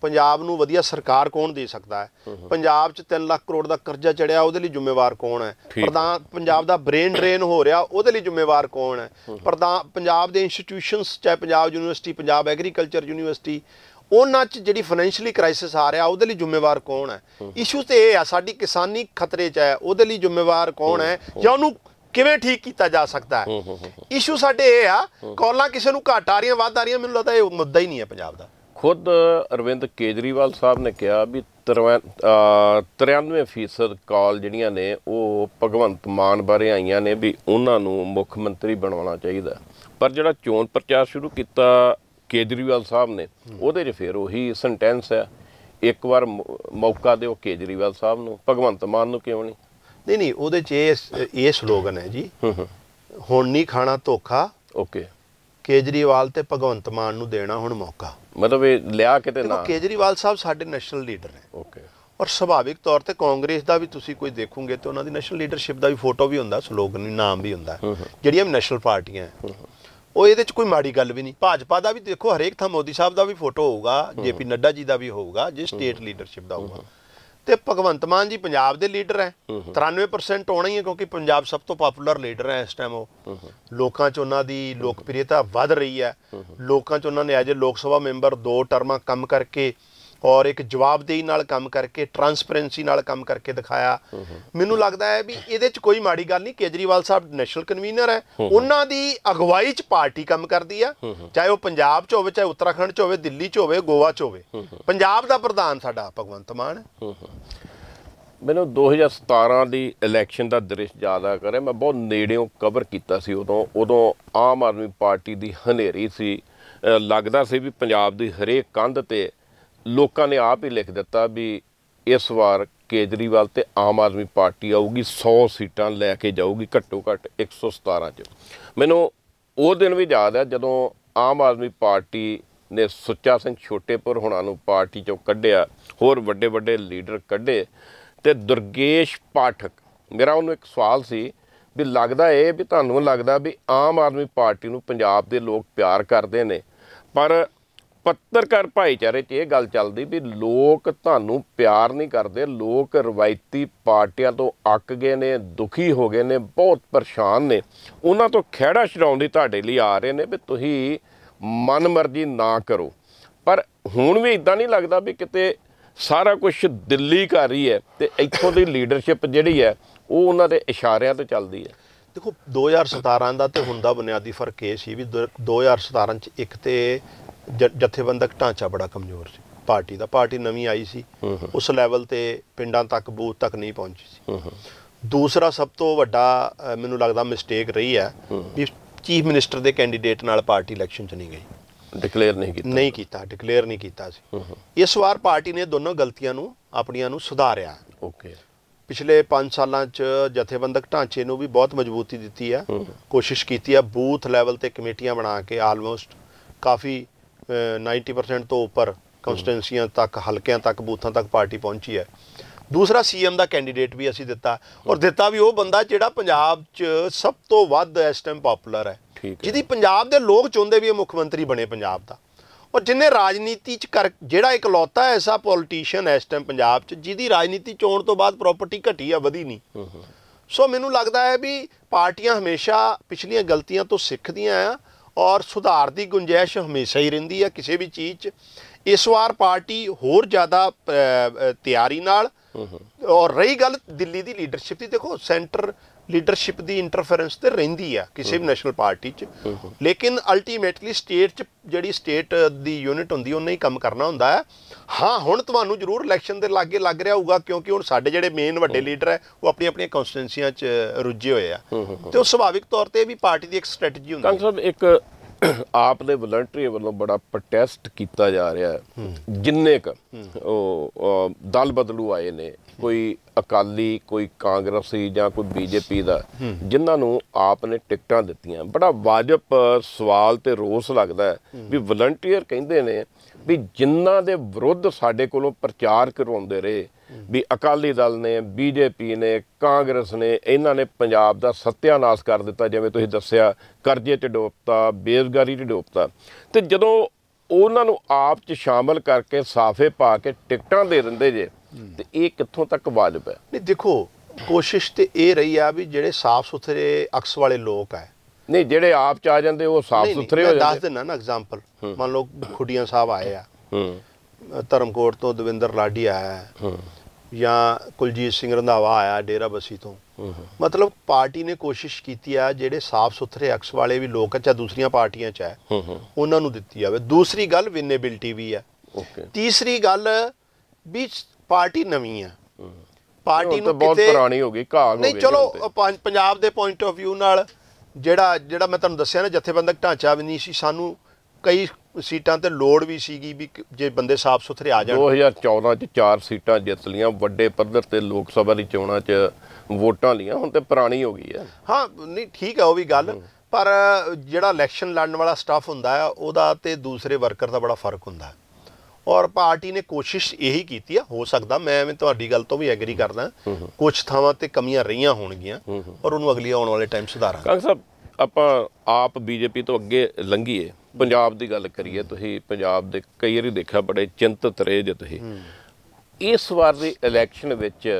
ਪੰਜਾਬ ਨੂੰ ਵਧੀਆ ਸਰਕਾਰ ਕੌਣ ਦੇ ਸਕਦਾ ਹੈ ਪੰਜਾਬ 'ਚ 3 ਲੱਖ ਕਰੋੜ ਦਾ ਕਰਜ਼ਾ ਚੜਿਆ ਉਹਦੇ ਲਈ ਜ਼ਿੰਮੇਵਾਰ ਕੌਣ ਹੈ ਪ੍ਰਧਾਨ ਪੰਜਾਬ ਦਾ ਬ੍ਰੇਨ ਡਰੇਨ ਹੋ ਰਿਹਾ ਉਹਦੇ ਲਈ ਜ਼ਿੰਮੇਵਾਰ ਕੌਣ ਹੈ ਪ੍ਰਧਾਨ ਪੰਜਾਬ ਦੇ ਇੰਸਟੀਟਿਊਸ਼ਨਸ ਚਾਹੇ Punjab university Punjab agriculture university ਉਹਨਾਂ 'ਚ ਜਿਹੜੀ ਫਾਈਨੈਂਸ਼ੀਅਲੀ ਕ੍ਰਾਈਸਿਸ ਆ ਰਿਹਾ ਉਹਦੇ ਲਈ ਜ਼ਿੰਮੇਵਾਰ ਕੌਣ ਹੈ ਇਸ਼ੂ ਤੇ ਇਹ ਆ ਸਾਡੀ ਕਿਸਾਨੀ ਖਤਰੇ 'ਚ ਹੈ ਉਹਦੇ ਲਈ ਜ਼ਿੰਮੇਵਾਰ ਕੌਣ ਹੈ ਜਾਂ ਉਹਨੂੰ ਕਿਵੇਂ ਠੀਕ ਕੀਤਾ ਜਾ ਸਕਦਾ ਹੈ ਇਸ਼ੂ ਸਾਡੇ ਇਹ ਆ ਕੌਲਾਂ ਕਿਸੇ ਨੂੰ ਘਟ ਆ ਰਹੀਆਂ ਵੱਧ ਆ ਰਹੀਆਂ ਮੈਨੂੰ ਲੱਗਦਾ ਇਹ ਮੁੱਦਾ ਹੀ ਨਹੀਂ ਹੈ ਪੰਜਾਬ ਦਾ ਖੁਦ ਅਰਵਿੰਦ ਕੇਜਰੀਵਾਲ ਸਾਹਿਬ ਨੇ ਕਿਹਾ ਵੀ 93% ਕਾਲ ਜਿਹੜੀਆਂ ਨੇ ਉਹ ਭਗਵੰਤ ਮਾਨ ਬਾਰੇ ਆਈਆਂ ਨੇ ਵੀ ਉਹਨਾਂ ਨੂੰ ਮੁੱਖ ਮੰਤਰੀ ਬਣਾਉਣਾ ਚਾਹੀਦਾ ਪਰ ਜਿਹੜਾ ਚੋਣ ਪ੍ਰਚਾਰ ਸ਼ੁਰੂ ਕੀਤਾ ਕੇਜਰੀਵਾਲ ਸਾਹਿਬ ਨੇ ਉਹਦੇ 'ਚ ਫਿਰ ਉਹੀ ਸੈਂਟੈਂਸ ਹੈ ਇੱਕ ਵਾਰ ਮੌਕਾ ਦਿਓ ਕੇਜਰੀਵਾਲ ਸਾਹਿਬ ਨੂੰ ਭਗਵੰਤ ਮਾਨ ਨੂੰ ਕਿਉਂ ਨਹੀਂ ਨਹੀਂ ਨਹੀਂ ਉਹਦੇ ਚ ਇਹ ਇਹ ਸਲੋਗਨ ਹੈ ਜੀ ਹੁਣ ਨਹੀਂ ਖਾਣਾ ਧੋਖਾ ਓਕੇ ਕੇਜਰੀਵਾਲ ਤੇ ਭਗਵੰਤ ਮਾਨ ਨੂੰ ਦੇਣਾ ਹੁਣ ਮੌਕਾ ਮਤਲਬ ਇਹ ਲਿਆ ਕਿਤੇ ਨਾ ਕੇਜਰੀਵਾਲ ਸਾਹਿਬ ਸਾਡੇ ਨੈਸ਼ਨਲ ਲੀਡਰ ਨੇ ਓਕੇ ਔਰ ਸੁਭਾਵਿਕ ਤੌਰ ਤੇ ਕਾਂਗਰਸ ਦਾ ਵੀ ਤੁਸੀਂ ਕੋਈ ਦੇਖੋਗੇ ਤੇ ਉਹਨਾਂ ਦੀ ਨੈਸ਼ਨਲ ਲੀਡਰਸ਼ਿਪ ਦਾ ਵੀ ਫੋਟੋ ਵੀ ਹੁੰਦਾ ਸਲੋਗਨ ਵੀ ਨਾਮ ਵੀ ਹੁੰਦਾ ਜਿਹੜੀਆਂ ਨੈਸ਼ਨਲ ਪਾਰਟੀਆਂ ਉਹ ਇਹਦੇ ਚ ਕੋਈ ਮਾੜੀ ਗੱਲ ਵੀ ਨਹੀਂ ਭਾਜਪਾ ਦਾ ਵੀ ਦੇਖੋ ਹਰੇਕ ਥਾਂ ਮੋਦੀ ਸਾਹਿਬ ਦਾ ਵੀ ਫੋਟੋ ਹੋਊਗਾ ਜੇਪੀ ਨੱਡਾ ਜੀ ਦਾ ਵੀ ਹੋਊਗਾ ਜੇ ਸਟੇਟ ਲੀਡਰਸ਼ਿਪ ਦਾ ਹੋਊਗਾ ਤੇ ਭਗਵੰਤ ਮਾਨ ਜੀ ਪੰਜਾਬ ਦੇ ਲੀਡਰ ਹੈ 93% ਹੋਣਾ ਹੀ ਹੈ ਕਿਉਂਕਿ ਪੰਜਾਬ ਸਭ ਤੋਂ ਪਪੂਲਰ ਲੀਡਰ ਹੈ ਇਸ ਟਾਈਮ ਉਹ ਲੋਕਾਂ 'ਚ ਉਹਨਾਂ ਦੀ ਲੋਕਪ੍ਰਿਯਤਾ ਵੱਧ ਰਹੀ ਹੈ ਲੋਕਾਂ 'ਚ ਉਹਨਾਂ ਨੇ ਐਜ ਲੋਕ ਸਭਾ ਮੈਂਬਰ ਦੋ ਟਰਮਾਂ ਕੰਮ ਕਰਕੇ ਔਰ ਇੱਕ ਜਵਾਬਦੇਹੀ ਨਾਲ ਕੰਮ ਕਰਕੇ ਟਰਾਂਸਪੇਰੈਂਸੀ ਨਾਲ ਕੰਮ ਕਰਕੇ ਦਿਖਾਇਆ ਮੈਨੂੰ ਲੱਗਦਾ ਹੈ ਵੀ ਇਹਦੇ 'ਚ ਕੋਈ ਮਾੜੀ ਗੱਲ ਨਹੀਂ ਕੇਜਰੀਵਾਲ ਸਾਹਿਬ ਨੈਸ਼ਨਲ ਕਨਵੀਨਰ ਹੈ ਉਹਨਾਂ ਦੀ ਅਗਵਾਈ 'ਚ ਪਾਰਟੀ ਕੰਮ ਕਰਦੀ ਆ ਚਾਹੇ ਉਹ ਪੰਜਾਬ 'ਚ ਹੋਵੇ ਚਾਹੇ ਉੱਤਰਾਖੰਡ 'ਚ ਹੋਵੇ ਦਿੱਲੀ 'ਚ ਹੋਵੇ ਗੋਆ 'ਚ ਹੋਵੇ ਪੰਜਾਬ ਦਾ ਪ੍ਰਧਾਨ ਸਾਡਾ ਭਗਵੰਤ ਮਾਨ ਮੈਨੂੰ 2017 ਦੀ ਇਲੈਕਸ਼ਨ ਦਾ ਦ੍ਰਿਸ਼ ਜ਼ਿਆਦਾ ਕਰੇ ਮੈਂ ਬਹੁਤ ਨੇੜਿਓਂ ਕਵਰ ਕੀਤਾ ਸੀ ਉਦੋਂ ਉਦੋਂ ਆਮ ਆਦਮੀ ਪਾਰਟੀ ਦੀ ਹਨੇਰੀ ਸੀ ਲੱਗਦਾ ਸੀ ਵੀ ਪੰਜਾਬ ਦੀ ਹਰੇਕ ਕੰਧ ਤੇ ਲੋਕਾਂ ਨੇ ਆਪ ਹੀ ਲਿਖ ਦਿੱਤਾ ਵੀ ਇਸ ਵਾਰ ਕੇਜਰੀਵਾਲ ਤੇ ਆਮ ਆਦਮੀ ਪਾਰਟੀ ਆਊਗੀ 100 ਸੀਟਾਂ ਲੈ ਕੇ ਜਾਊਗੀ ਘੱਟੋ ਘੱਟ 117 ਚ ਮੈਨੂੰ ਉਹ ਦਿਨ ਵੀ ਯਾਦ ਹੈ ਜਦੋਂ ਆਮ ਆਦਮੀ ਪਾਰਟੀ ਨੇ ਸੁੱਚਾ ਸਿੰਘ ਛੋਟੇਪੁਰ ਹੁਣਾਂ ਨੂੰ ਪਾਰਟੀ ਚੋਂ ਕੱਢਿਆ ਹੋਰ ਵੱਡੇ ਵੱਡੇ ਲੀਡਰ ਕੱਢੇ ਤੇ ਦੁਰਗੇਸ਼ ਪਾਠਕ ਮੇਰਾ ਉਹਨੂੰ ਇੱਕ ਸਵਾਲ ਸੀ ਵੀ ਲੱਗਦਾ ਇਹ ਵੀ ਤੁਹਾਨੂੰ ਲੱਗਦਾ ਵੀ ਆਮ ਆਦਮੀ ਪਾਰਟੀ ਨੂੰ ਪੰਜਾਬ ਦੇ ਲੋਕ ਪਿਆਰ ਕਰਦੇ ਨੇ ਪਰ ਪੱਤਰਕਾਰ ਭਾਈਚਾਰੇ 'ਚ ਇਹ ਗੱਲ ਚੱਲਦੀ ਵੀ ਲੋਕ ਤੁਹਾਨੂੰ ਪਿਆਰ ਨਹੀਂ ਕਰਦੇ ਲੋਕ ਰਵਾਇਤੀ ਪਾਰਟੀਆਂ ਤੋਂ ਅੱਕ ਗਏ ਨੇ ਦੁਖੀ ਹੋ ਗਏ ਨੇ ਬਹੁਤ ਪਰੇਸ਼ਾਨ ਨੇ ਉਹਨਾਂ ਤੋਂ ਖਿਹੜਾ ਛਡਾਉਣ ਦੀ ਤੁਹਾਡੇ ਲਈ ਆ ਰਹੇ ਨੇ ਵੀ ਤੁਸੀਂ ਮਨਮਰਜ਼ੀ ਨਾ ਕਰੋ ਪਰ ਹੁਣ ਵੀ ਇਦਾਂ ਨਹੀਂ ਲੱਗਦਾ ਵੀ ਕਿਤੇ ਸਾਰਾ ਕੁਝ ਦਿੱਲੀ ਕਰ ਰਹੀ ਹੈ ਤੇ ਇੱਥੋਂ ਦੀ ਲੀਡਰਸ਼ਿਪ ਜਿਹੜੀ ਹੈ ਉਹ ਉਹਨਾਂ ਦੇ ਇਸ਼ਾਰਿਆਂ ਤੇ ਚੱਲਦੀ ਹੈ ਦੇਖੋ 2017 ਦਾ ਤੇ ਹੁੰਦਾ ਬੁਨਿਆਦੀ ਫਰਕ ਇਹ ਸੀ ਵੀ 2017 ਚ ਇੱਕ ਤੇ ਜਥੇਬੰਦਕ ਢਾਂਚਾ ਬੜਾ ਕਮਜ਼ੋਰ ਸੀ ਪਾਰਟੀ ਦਾ ਪਾਰਟੀ ਨਵੀਂ ਆਈ ਸੀ ਉਸ ਲੈਵਲ ਤੇ ਪਿੰਡਾਂ ਤੱਕ ਬੂਥ ਤੱਕ ਨਹੀਂ ਪਹੁੰਚੀ ਸੀ ਦੂਸਰਾ ਸਭ ਤੋਂ ਵੱਡਾ ਮੈਨੂੰ ਲੱਗਦਾ ਮਿਸਟੇਕ ਰਹੀ ਹੈ ਵੀ ਚੀਫ ਮਿਨਿਸਟਰ ਦੇ ਕੈਂਡੀਡੇਟ ਨਾਲ ਪਾਰਟੀ ਇਲੈਕਸ਼ਨ 'ਚ ਨਹੀਂ ਗਈ ਡਿਕਲੇਅਰ ਨਹੀਂ ਕੀਤਾ ਨਹੀਂ ਕੀਤਾ ਡਿਕਲੇਅਰ ਨਹੀਂ ਕੀਤਾ ਸੀ ਇਸ ਵਾਰ ਪਾਰਟੀ ਨੇ ਦੋਨੋਂ ਗਲਤੀਆਂ ਨੂੰ ਆਪਣੀਆਂ ਨੂੰ ਸੁਧਾਰਿਆ ਓਕੇ ਪਿਛਲੇ 5 ਸਾਲਾਂ 'ਚ ਜਥੇਬੰਦਕ ਢਾਂਚੇ ਨੂੰ ਵੀ ਬਹੁਤ ਮਜ਼ਬੂਤੀ ਦਿੱਤੀ ਹੈ ਕੋਸ਼ਿਸ਼ ਕੀਤੀ ਹੈ ਬੂਥ ਲੈਵਲ ਤੇ ਕਮੇਟੀਆਂ ਬਣਾ ਕੇ ਆਲਮੋਸਟ ਕਾਫੀ 90% ਤੋਂ ਉੱਪਰ ਕਨਸਟੈਂਸੀਆਂ ਤੱਕ ਹਲਕਿਆਂ ਤੱਕ ਬੂਥਾਂ ਤੱਕ ਪਾਰਟੀ ਪਹੁੰਚੀ ਹੈ ਦੂਸਰਾ ਸੀਐਮ ਦਾ ਕੈਂਡੀਡੇਟ ਵੀ ਅਸੀਂ ਦਿੱਤਾ ਔਰ ਦਿੱਤਾ ਵੀ ਉਹ ਬੰਦਾ ਜਿਹੜਾ ਪੰਜਾਬ 'ਚ ਸਭ ਤੋਂ ਵੱਧ ਇਸ ਟਾਈਮ ਪਪੂਲਰ ਹੈ ਜਿਹਦੀ ਪੰਜਾਬ ਦੇ ਲੋਕ ਚਾਹੁੰਦੇ ਵੀ ਇਹ ਮੁੱਖ ਮੰਤਰੀ ਬਣੇ ਪੰਜਾਬ ਦਾ ਔਰ ਜਿਨੇ ਰਾਜਨੀਤੀ 'ਚ ਕਰ ਜਿਹੜਾ ਇਕਲੌਤਾ ਐਸਾ ਪੋਲੀਟੀਸ਼ੀਅਨ ਇਸ ਟਾਈਮ ਪੰਜਾਬ 'ਚ ਜਿਹਦੀ ਰਾਜਨੀਤੀ ਚੋਣ ਤੋਂ ਬਾਅਦ ਪ੍ਰਾਪਰਟੀ ਘਟੀ ਆ ਵਧੀ ਨਹੀਂ ਸੋ ਮੈਨੂੰ ਲੱਗਦਾ ਹੈ ਵੀ ਪਾਰਟੀਆਂ ਹਮੇਸ਼ਾ ਪਿਛਲੀਆਂ ਗਲਤੀਆਂ ਤੋਂ ਸਿੱਖਦੀਆਂ ਆ ਔਰ ਸੁਧਾਰ ਦੀ ਗੁੰਜਾਇਸ਼ ਹਮੇਸ਼ਾ ਹੀ ਰਹਿੰਦੀ ਹੈ ਕਿਸੇ ਵੀ ਚੀਜ਼ 'ਚ ਇਸ ਵਾਰ ਪਾਰਟੀ ਹੋਰ ਜ਼ਿਆਦਾ ਤਿਆਰੀ ਨਾਲ ਔਰ ਰਹੀ ਗੱਲ ਦਿੱਲੀ ਦੀ ਲੀਡਰਸ਼ਿਪ ਦੀ ਦੇਖੋ ਸੈਂਟਰ ਲੀਡਰਸ਼ਿਪ ਦੀ ਇੰਟਰਫੇਰੈਂਸ ਤੇ ਰਹਿੰਦੀ ਆ ਕਿਸੇ ਵੀ ਨੈਸ਼ਨਲ ਪਾਰਟੀ 'ਚ ਲੇਕਿਨ ਅਲਟੀਮੇਟਲੀ ਸਟੇਟ 'ਚ ਜਿਹੜੀ ਸਟੇਟ ਦੀ ਯੂਨਿਟ ਹੁੰਦੀ ਉਹਨੇ ਹੀ ਕੰਮ ਕਰਨਾ ਹੁੰਦਾ ਹੈ ਹਾਂ ਹੁਣ ਤੁਹਾਨੂੰ ਜ਼ਰੂਰ ਇਲੈਕਸ਼ਨ ਦੇ ਲਾਗੇ ਲੱਗ ਰਿਹਾ ਹੋਊਗਾ ਕਿਉਂਕਿ ਹੁਣ ਸਾਡੇ ਜਿਹੜੇ ਮੇਨ ਵੱਡੇ ਲੀਡਰ ਹੈ ਉਹ ਆਪਣੀ ਆਪਣੀਆਂ ਕਨਸਟੀਟੈਂਸੀਆਂ 'ਚ ਰੁੱਝੇ ਹੋਏ ਆ ਤੇ ਉਹ ਸੁਭਾਵਿਕ ਤੌਰ ਤੇ ਵੀ ਪਾਰਟੀ ਦੀ ਇੱਕ ਸਟ੍ਰੈਟਜੀ ਹੁੰਦੀ ਹੈ ਡਾਕਟਰ ਇੱਕ ਆਪ ਦੇ ਵਲੰਟਰੀ ਵੱਲੋਂ ਬੜਾ ਪ੍ਰੋਟੈਸਟ ਕੀਤਾ ਜਾ ਰਿਹਾ ਹੈ ਜਿੰਨੇ ਕ ਉਹ ਦਲ ਬਦਲੂ ਆਏ ਨੇ ਕੋਈ ਅਕਾਲੀ ਕੋਈ ਕਾਂਗਰਸੀ ਜਾਂ ਕੋਈ ਬੀਜੇਪੀ ਦਾ ਜਿਨ੍ਹਾਂ ਨੂੰ ਆਪ ਨੇ ਟਿਕਟਾਂ ਦਿੱਤੀਆਂ ਬੜਾ ਵਾਜਬ ਸਵਾਲ ਤੇ ਰੋਸ ਲੱਗਦਾ ਹੈ ਵੀ ਵਲੰਟੀਅਰ ਕਹਿੰਦੇ ਨੇ ਵੀ ਜਿਨ੍ਹਾਂ ਦੇ ਵਿਰੁੱਧ ਸਾਡੇ ਕੋਲੋਂ ਪ੍ਰਚਾਰ ਕਰਵਾਉਂਦੇ ਰਹੇ ਵੀ ਅਕਾਲੀ ਦਲ ਨੇ ਬੀਜੇਪੀ ਨੇ ਕਾਂਗਰਸ ਨੇ ਇਹਨਾਂ ਨੇ ਪੰਜਾਬ ਦਾ ਸੱਤਿਆਨਾਸ਼ ਕਰ ਦਿੱਤਾ ਜਿਵੇਂ ਤੁਸੀਂ ਦੱਸਿਆ ਕਰਜ਼ੇ 'ਚ ਡੋਬਤਾ ਬੇਜ਼ਗਾਰੀ 'ਚ ਡੋਬਤਾ ਤੇ ਜਦੋਂ ਉਹਨਾਂ ਨੂੰ ਆਪ 'ਚ ਸ਼ਾਮਲ ਕਰਕੇ ਸਾਫੇ ਪਾ ਕੇ ਟਿਕਟਾਂ ਦੇ ਦਿੰਦੇ ਜੇ ਤੇ ਇਹ ਕਿੱਥੋਂ ਤੱਕ ਵਾਜਬ ਹੈ ਨਹੀਂ ਦੇਖੋ ਕੋਸ਼ਿਸ਼ ਤੇ ਇਹ ਰਹੀ ਆ ਵੀ ਜਿਹੜੇ ਸਾਫ ਸੁਥਰੇ ਅਕਸ ਵਾਲੇ ਲੋਕ ਆ ਨਹੀਂ ਜਿਹੜੇ ਆਪ ਚ ਆ ਜਾਂਦੇ ਉਹ ਸਾਫ ਸੁਥਰੇ ਹੋ ਜਾਂਦੇ ਦੱਸ ਦਿੰਨਾ ਨਾ ਐਗਜ਼ਾਮਪਲ ਮੰਨ ਲਓ ਖੁੱਡੀਆਂ ਸਾਹਿਬ ਆਏ ਆ ਹੂੰ ਧਰਮਕੋਟ ਤੋਂ ਦਵਿੰਦਰ ਲਾਡੀ ਆਇਆ ਹੈ ਜਾਂ ਕੁਲਜੀਤ ਸਿੰਘ ਰੰਧਾਵਾ ਆਇਆ ਡੇਰਾ ਬਸੀ ਤੋਂ ਮਤਲਬ ਪਾਰਟੀ ਨੇ ਕੋਸ਼ਿਸ਼ ਕੀਤੀ ਆ ਜਿਹੜੇ ਸਾਫ਼ ਸੁਥਰੇ ਅਕਸ ਵਾਲੇ ਵੀ ਲੋਕ ਆ ਚਾ ਦੂਸਰੀਆਂ ਪਾਰਟੀਆਂ ਚ ਆ ਉਹਨਾਂ ਨੂੰ ਦਿੱਤੀ ਜਾਵੇ ਦੂਸਰੀ ਗੱਲ ਵਿਨੇਬਿਲਟੀ ਵੀ ਆ ਤੀਸਰੀ ਗੱਲ ਵੀ ਪਾਰਟੀ ਨਵੀਂ ਆ ਪਾਰਟੀ ਨੂੰ ਬਹੁਤ ਪੁਰਾਣੀ ਹੋ ਗਈ ਘਾਗ ਹੋ ਗਈ ਨਹੀਂ ਚਲੋ ਪੰਜਾਬ ਦੇ ਪੁਆਇੰਟ ਆਫ ਵਿਊ ਨਾਲ ਜਿਹੜਾ ਜਿਹੜਾ ਮੈਂ ਤੁਹਾਨੂੰ ਦੱਸਿਆ ਨਾ ਜਥੇਬੰਦਕ ਢਾਂਚਾ ਵੀ ਨਹੀਂ ਸੀ ਸਾਨੂੰ ਕਈ ਸੀਟਾਂ ਤੇ ਲੋੜ ਵੀ ਸੀਗੀ ਵੀ ਜੇ ਬੰਦੇ ਸਾਫ ਸੁਥਰੇ ਆ ਜਾਣ 2014 ਚ ਚਾਰ ਸੀਟਾਂ ਜਿੱਤ ਲੀਆਂ ਵੱਡੇ ਪੱਧਰ ਤੇ ਲੋਕ ਸਭਾ ਦੀ ਚੋਣਾਂ ਚ ਵੋਟਾਂ ਲੀਆਂ ਹੁਣ ਤੇ ਪੁਰਾਣੀ ਹੋ ਗਈ ਹੈ ਹਾਂ ਨਹੀਂ ਠੀਕ ਹੈ ਉਹ ਵੀ ਗੱਲ ਪਰ ਜਿਹੜਾ ਇਲੈਕਸ਼ਨ ਲੜਨ ਵਾਲਾ ਸਟਾਫ ਹੁੰਦਾ ਆ ਉਹਦਾ ਤੇ ਦੂਸਰੇ ਵਰਕਰ ਦਾ ਬੜਾ ਫਰਕ ਹੁੰਦਾ ਹੈ ਔਰ ਪਾਰਟੀ ਨੇ ਕੋਸ਼ਿਸ਼ ਇਹੀ ਕੀਤੀ ਆ ਹੋ ਸਕਦਾ ਮੈਂ ਐਵੇਂ ਤੁਹਾਡੀ ਗੱਲ ਤੋਂ ਵੀ ਐਗਰੀ ਕਰਦਾ ਕੁਝ ਥਾਵਾਂ ਤੇ ਕਮੀਆਂ ਰਹੀਆਂ ਹੋਣਗੀਆਂ ਔਰ ਉਹਨੂੰ ਅਗਲੀ ਆਉਣ ਵਾਲੇ ਟਾਈਮ ਸੁਧਾਰਾਂਗੇ ਕੰਗ ਸਾਹਿਬ ਆਪਾਂ ਆਪ ਬੀਜੇਪੀ ਤੋਂ ਅੱਗੇ ਲੰਗੀਏ ਪੰਜਾਬ ਦੀ ਗੱਲ ਕਰੀਏ ਤੁਸੀਂ ਪੰਜਾਬ ਦੇ ਕਈ ਵਾਰੀ ਦੇਖਿਆ ਬੜੇ ਚਿੰਤਤ ਰਹੇ ਜੇ ਤੁਸੀਂ ਇਸ ਵਾਰ ਦੀ ਇਲੈਕਸ਼ਨ ਵਿੱਚ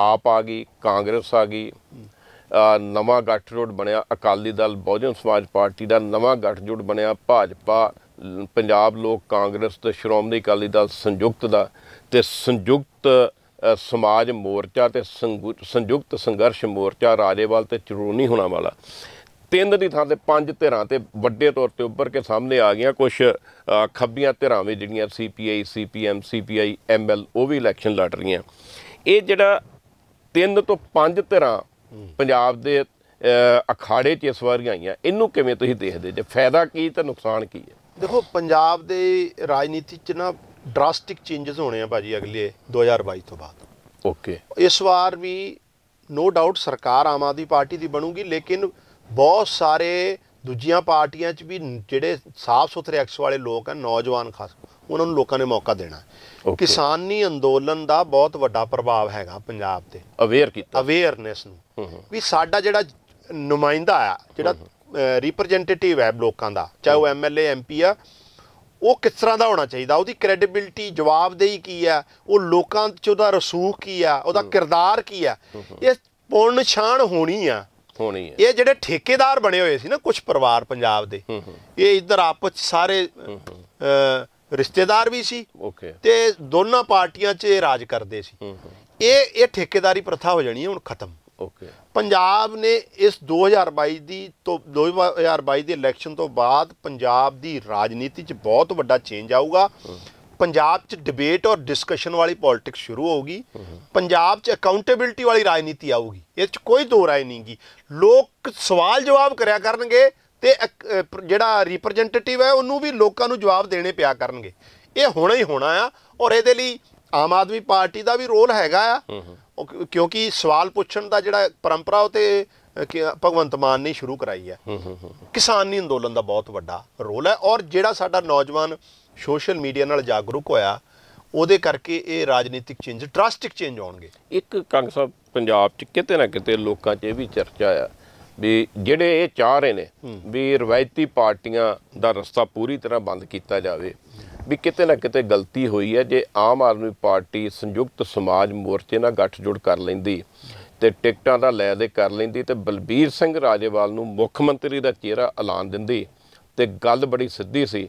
ਆਪ ਆ ਗਈ ਕਾਂਗਰਸ ਆ ਗਈ ਨਵਾਂ ਗੱਠਜੋੜ ਬਣਿਆ ਅਕਾਲੀ ਦਲ ਬਹੁਜਨ ਸਮਾਜ ਪਾਰਟੀ ਦਾ ਨਵਾਂ ਗੱਠਜੋੜ ਬਣਿਆ ਭਾਜਪਾ ਪੰਜਾਬ ਲੋਕ ਕਾਂਗਰਸ ਤੇ ਸ਼੍ਰੋਮਣੀ ਅਕਾਲੀ ਦਲ ਸੰਯੁਕਤ ਦਾ ਤੇ ਸੰਯੁਕਤ ਸਮਾਜ ਮੋਰਚਾ ਤੇ ਸੰਯੁਕਤ ਸੰਘਰਸ਼ ਮੋਰਚਾ ਰਾਜੇਵਾਲ ਤੇ ਚਰੂਨੀ ਹੋਣਾ ਵਾਲਾ ਤਿੰਨ ਦੀ ਥਾਂ ਤੇ ਪੰਜ ਧਿਰਾਂ ਤੇ ਵੱਡੇ ਤੌਰ ਤੇ ਉੱਪਰ ਕੇ ਸਾਹਮਣੇ ਆ ਗਈਆਂ ਕੁਝ ਖੱਬੀਆਂ ਧਿਰਾਂ ਵੀ ਜਿਹੜੀਆਂ ਸੀਪੀਆਈ ਸੀਪੀਐਮ ਸੀਪੀਆਈ ਐਮਐਲ ਉਹ ਵੀ ਇਲੈਕਸ਼ਨ ਲੜ ਰਹੀਆਂ ਇਹ ਜਿਹੜਾ ਤਿੰਨ ਤੋਂ ਪੰਜ ਧਿਰਾਂ ਪੰਜਾਬ ਦੇ ਅਖਾੜੇ 'ਚ ਇਸ ਵਾਰ ਆਈਆਂ ਇਹਨੂੰ ਕਿਵੇਂ ਤੁਸੀਂ ਦੇਖਦੇ ਜੇ ਫਾਇਦਾ ਕੀ ਤੇ ਨੁਕਸਾਨ ਕੀ ਹੈ ਦੇਖੋ ਪੰਜਾਬ ਦੇ ਰਾਜਨੀਤੀ 'ਚ ਨਾ ਡਰਾਸਟਿਕ ਚੇਂजेस ਹੋਣੇ ਆ ਭਾਜੀ ਅਗਲੇ 2022 ਤੋਂ ਬਾਅਦ ਓਕੇ ਇਸ ਵਾਰ ਵੀ ਨੋ ਡਾਊਟ ਸਰਕਾਰ ਆਮ ਆਦੀ ਪਾਰਟੀ ਦੀ ਬਣੂਗੀ ਲੇਕਿਨ ਬਹੁਤ ਸਾਰੇ ਦੂਜੀਆਂ ਪਾਰਟੀਆਂ 'ਚ ਵੀ ਜਿਹੜੇ ਸਾਫ਼ ਸੁਥਰੇ ਐਕਸ ਵਾਲੇ ਲੋਕ ਆ ਨੌਜਵਾਨ ਖਾਸ ਉਹਨਾਂ ਨੂੰ ਲੋਕਾਂ ਨੇ ਮੌਕਾ ਦੇਣਾ ਕਿਸਾਨੀ ਅੰਦੋਲਨ ਦਾ ਬਹੁਤ ਵੱਡਾ ਪ੍ਰਭਾਵ ਹੈਗਾ ਪੰਜਾਬ ਤੇ ਅਵੇਅਰ ਕੀਤਾ ਅਵੇਅਰਨੈਸ ਨੂੰ ਵੀ ਸਾਡਾ ਜਿਹੜਾ ਨੁਮਾਇੰਦਾ ਆ ਜਿਹੜਾ ਰਿਪਰੈਜ਼ੈਂਟੇਟਿਵ ਹੈ ਲੋਕਾਂ ਦਾ ਚਾਹੇ ਉਹ ਐਮਐਲਏ ਐਮਪੀ ਆ ਉਹ ਕਿਸ ਤਰ੍ਹਾਂ ਦਾ ਹੋਣਾ ਚਾਹੀਦਾ ਉਹਦੀ ਕ੍ਰੈਡੀਬਿਲਟੀ ਜਵਾਬਦੇਹੀ ਕੀ ਆ ਉਹ ਲੋਕਾਂ 'ਚ ਉਹਦਾ ਰਸੂਖ ਕੀ ਆ ਉਹਦਾ ਕਿਰਦਾਰ ਕੀ ਆ ਇਹ ਪੁਣ ਛਾਣ ਹੋਣੀ ਆ ਹੋਣੀ ਆ ਇਹ ਜਿਹੜੇ ਠੇਕੇਦਾਰ ਬਣੇ ਹੋਏ ਸੀ ਨਾ ਕੁਝ ਪਰਿਵਾਰ ਪੰਜਾਬ ਦੇ ਇਹ ਇਧਰ ਆਪਸ ਸਾਰੇ ਰਿਸ਼ਤੇਦਾਰ ਵੀ ਸੀ ਤੇ ਦੋਨਾਂ ਪਾਰਟੀਆਂ 'ਚ ਇਹ ਰਾਜ ਕਰਦੇ ਸੀ ਇਹ ਇਹ ਠੇਕੇਦਾਰੀ ਪ੍ਰਥਾ ਹੋ ਜਾਣੀ ਹੈ ਹੁਣ ਖਤਮ ਓਕੇ ਪੰਜਾਬ ਨੇ ਇਸ 2022 ਦੀ ਤੋਂ 2022 ਦੇ ਇਲੈਕਸ਼ਨ ਤੋਂ ਬਾਅਦ ਪੰਜਾਬ ਦੀ ਰਾਜਨੀਤੀ 'ਚ ਬਹੁਤ ਵੱਡਾ ਚੇਂਜ ਆਊਗਾ ਪੰਜਾਬ 'ਚ ਡਿਬੇਟ ਔਰ ਡਿਸਕਸ਼ਨ ਵਾਲੀ ਪੋਲਿਟਿਕਸ ਸ਼ੁਰੂ ਹੋਊਗੀ ਪੰਜਾਬ 'ਚ ਅਕਾਊਂਟੇਬਿਲਟੀ ਵਾਲੀ ਰਾਜਨੀਤੀ ਆਊਗੀ ਇਹ 'ਚ ਕੋਈ ਦੋ ਰਾਏ ਨਹੀਂਗੀ ਲੋਕ ਸਵਾਲ ਜਵਾਬ ਕਰਿਆ ਕਰਨਗੇ ਤੇ ਜਿਹੜਾ ਰਿਪਰੈਜ਼ੈਂਟੇਟਿਵ ਹੈ ਉਹਨੂੰ ਵੀ ਲੋਕਾਂ ਨੂੰ ਜਵਾਬ ਦੇਣੇ ਪਿਆ ਕਰਨਗੇ ਇਹ ਹੋਣਾ ਹੀ ਹੋਣਾ ਆ ਔਰ ਇਹਦੇ ਲਈ ਆਮ ਆਦਮੀ ਪਾਰਟੀ ਦਾ ਵੀ ਰੋਲ ਹੈਗਾ ਆ ਕਿਉਂਕਿ ਸਵਾਲ ਪੁੱਛਣ ਦਾ ਜਿਹੜਾ ਪਰੰਪਰਾ ਉਹ ਤੇ ਭਗਵੰਤ ਮਾਨ ਨੇ ਸ਼ੁਰੂ ਕਰਾਈ ਹੈ ਕਿਸਾਨੀ ਅੰਦੋਲਨ ਦਾ ਬਹੁਤ ਵੱਡਾ ਰੋਲ ਹੈ ਔਰ ਜਿਹੜਾ ਸਾਡਾ ਨੌਜਵਾਨ ਸੋਸ਼ਲ ਮੀਡੀਆ ਨਾਲ ਜਾਗਰੂਕ ਹੋਇਆ ਉਹਦੇ ਕਰਕੇ ਇਹ ਰਾਜਨੀਤਿਕ ਚੇਂਜ ਡਰਾਸਟਿਕ ਚੇਂਜ ਆਉਣਗੇ ਇੱਕ ਕੰਗ ਸਾਹਿਬ ਪੰਜਾਬ 'ਚ ਕਿਤੇ ਨਾ ਕਿਤੇ ਲੋਕਾਂ 'ਚ ਇਹ ਵੀ ਚਰਚਾ ਆ ਵੀ ਜਿਹੜੇ ਇਹ ਚਾਹ ਰਹੇ ਨੇ ਵੀ ਰਵਾਇਤੀ ਪਾਰਟੀਆਂ ਦਾ ਰਸਤਾ ਪੂਰੀ ਤਰ੍ਹਾਂ ਬੰਦ ਕੀਤਾ ਜਾਵੇ ਵੀ ਕਿਤੇ ਨਾ ਕਿਤੇ ਗਲਤੀ ਹੋਈ ਹੈ ਜੇ ਆਮ ਆਦਮੀ ਪਾਰਟੀ ਸੰਯੁਕਤ ਸਮਾਜ ਮੋਰਚੇ ਨਾਲ ਗੱਠਜੋੜ ਕਰ ਲੈਂਦੀ ਤੇ ਟਿਕਟਾਂ ਦਾ ਲੈ ਦੇ ਕਰ ਲੈਂਦੀ ਤੇ ਬਲਬੀਰ ਸਿੰਘ ਰਾਜੇਵਾਲ ਨੂੰ ਮੁੱਖ ਮੰਤਰੀ ਦਾ ਚਿਹਰਾ ਐਲਾਨ ਦਿੰਦੀ ਤੇ ਗੱਲ ਬੜੀ ਸਿੱਧੀ ਸੀ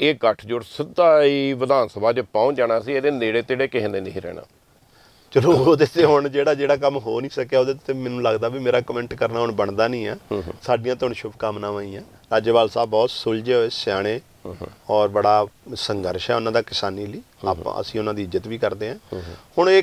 ਇਹ ਗੱਠਜੋੜ ਸਿੱਧਾ ਹੀ ਵਿਧਾਨ ਸਭਾ 'ਚ ਪਹੁੰਚ ਜਾਣਾ ਸੀ ਇਹਦੇ ਨੇੜੇ ਤੇੜੇ ਕਿਸੇ ਨੇ ਨਹੀਂ ਰਹਿਣਾ ਚਲੋ ਉਹਦੇ ਤੇ ਹੁਣ ਜਿਹੜਾ ਜਿਹੜਾ ਕੰਮ ਹੋ ਨਹੀਂ ਸਕਿਆ ਉਹਦੇ ਤੇ ਮੈਨੂੰ ਲੱਗਦਾ ਵੀ ਮੇਰਾ ਕਮੈਂਟ ਕਰਨਾ ਹੁਣ ਬਣਦਾ ਨਹੀਂ ਆ ਸਾਡੀਆਂ ਤੁਹਾਨੂੰ ਸ਼ੁਭ ਕਾਮਨਾਵਾਂ ਹੀ ਆ ਰਾਜੇਵਾਲ ਸਾਹਿਬ ਬਹੁਤ ਸੁਲਝੇ ਹੋਏ ਸਿਆਣੇ ਔਰ ਬੜਾ ਸੰਘਰਸ਼ ਹੈ ਉਹਨਾਂ ਦਾ ਕਿਸਾਨੀ ਲਈ ਆਪਾਂ ਅਸੀਂ ਉਹਨਾਂ ਦੀ ਇੱਜ਼ਤ ਵੀ ਕਰਦੇ ਹਾਂ ਹੁਣ ਇਹ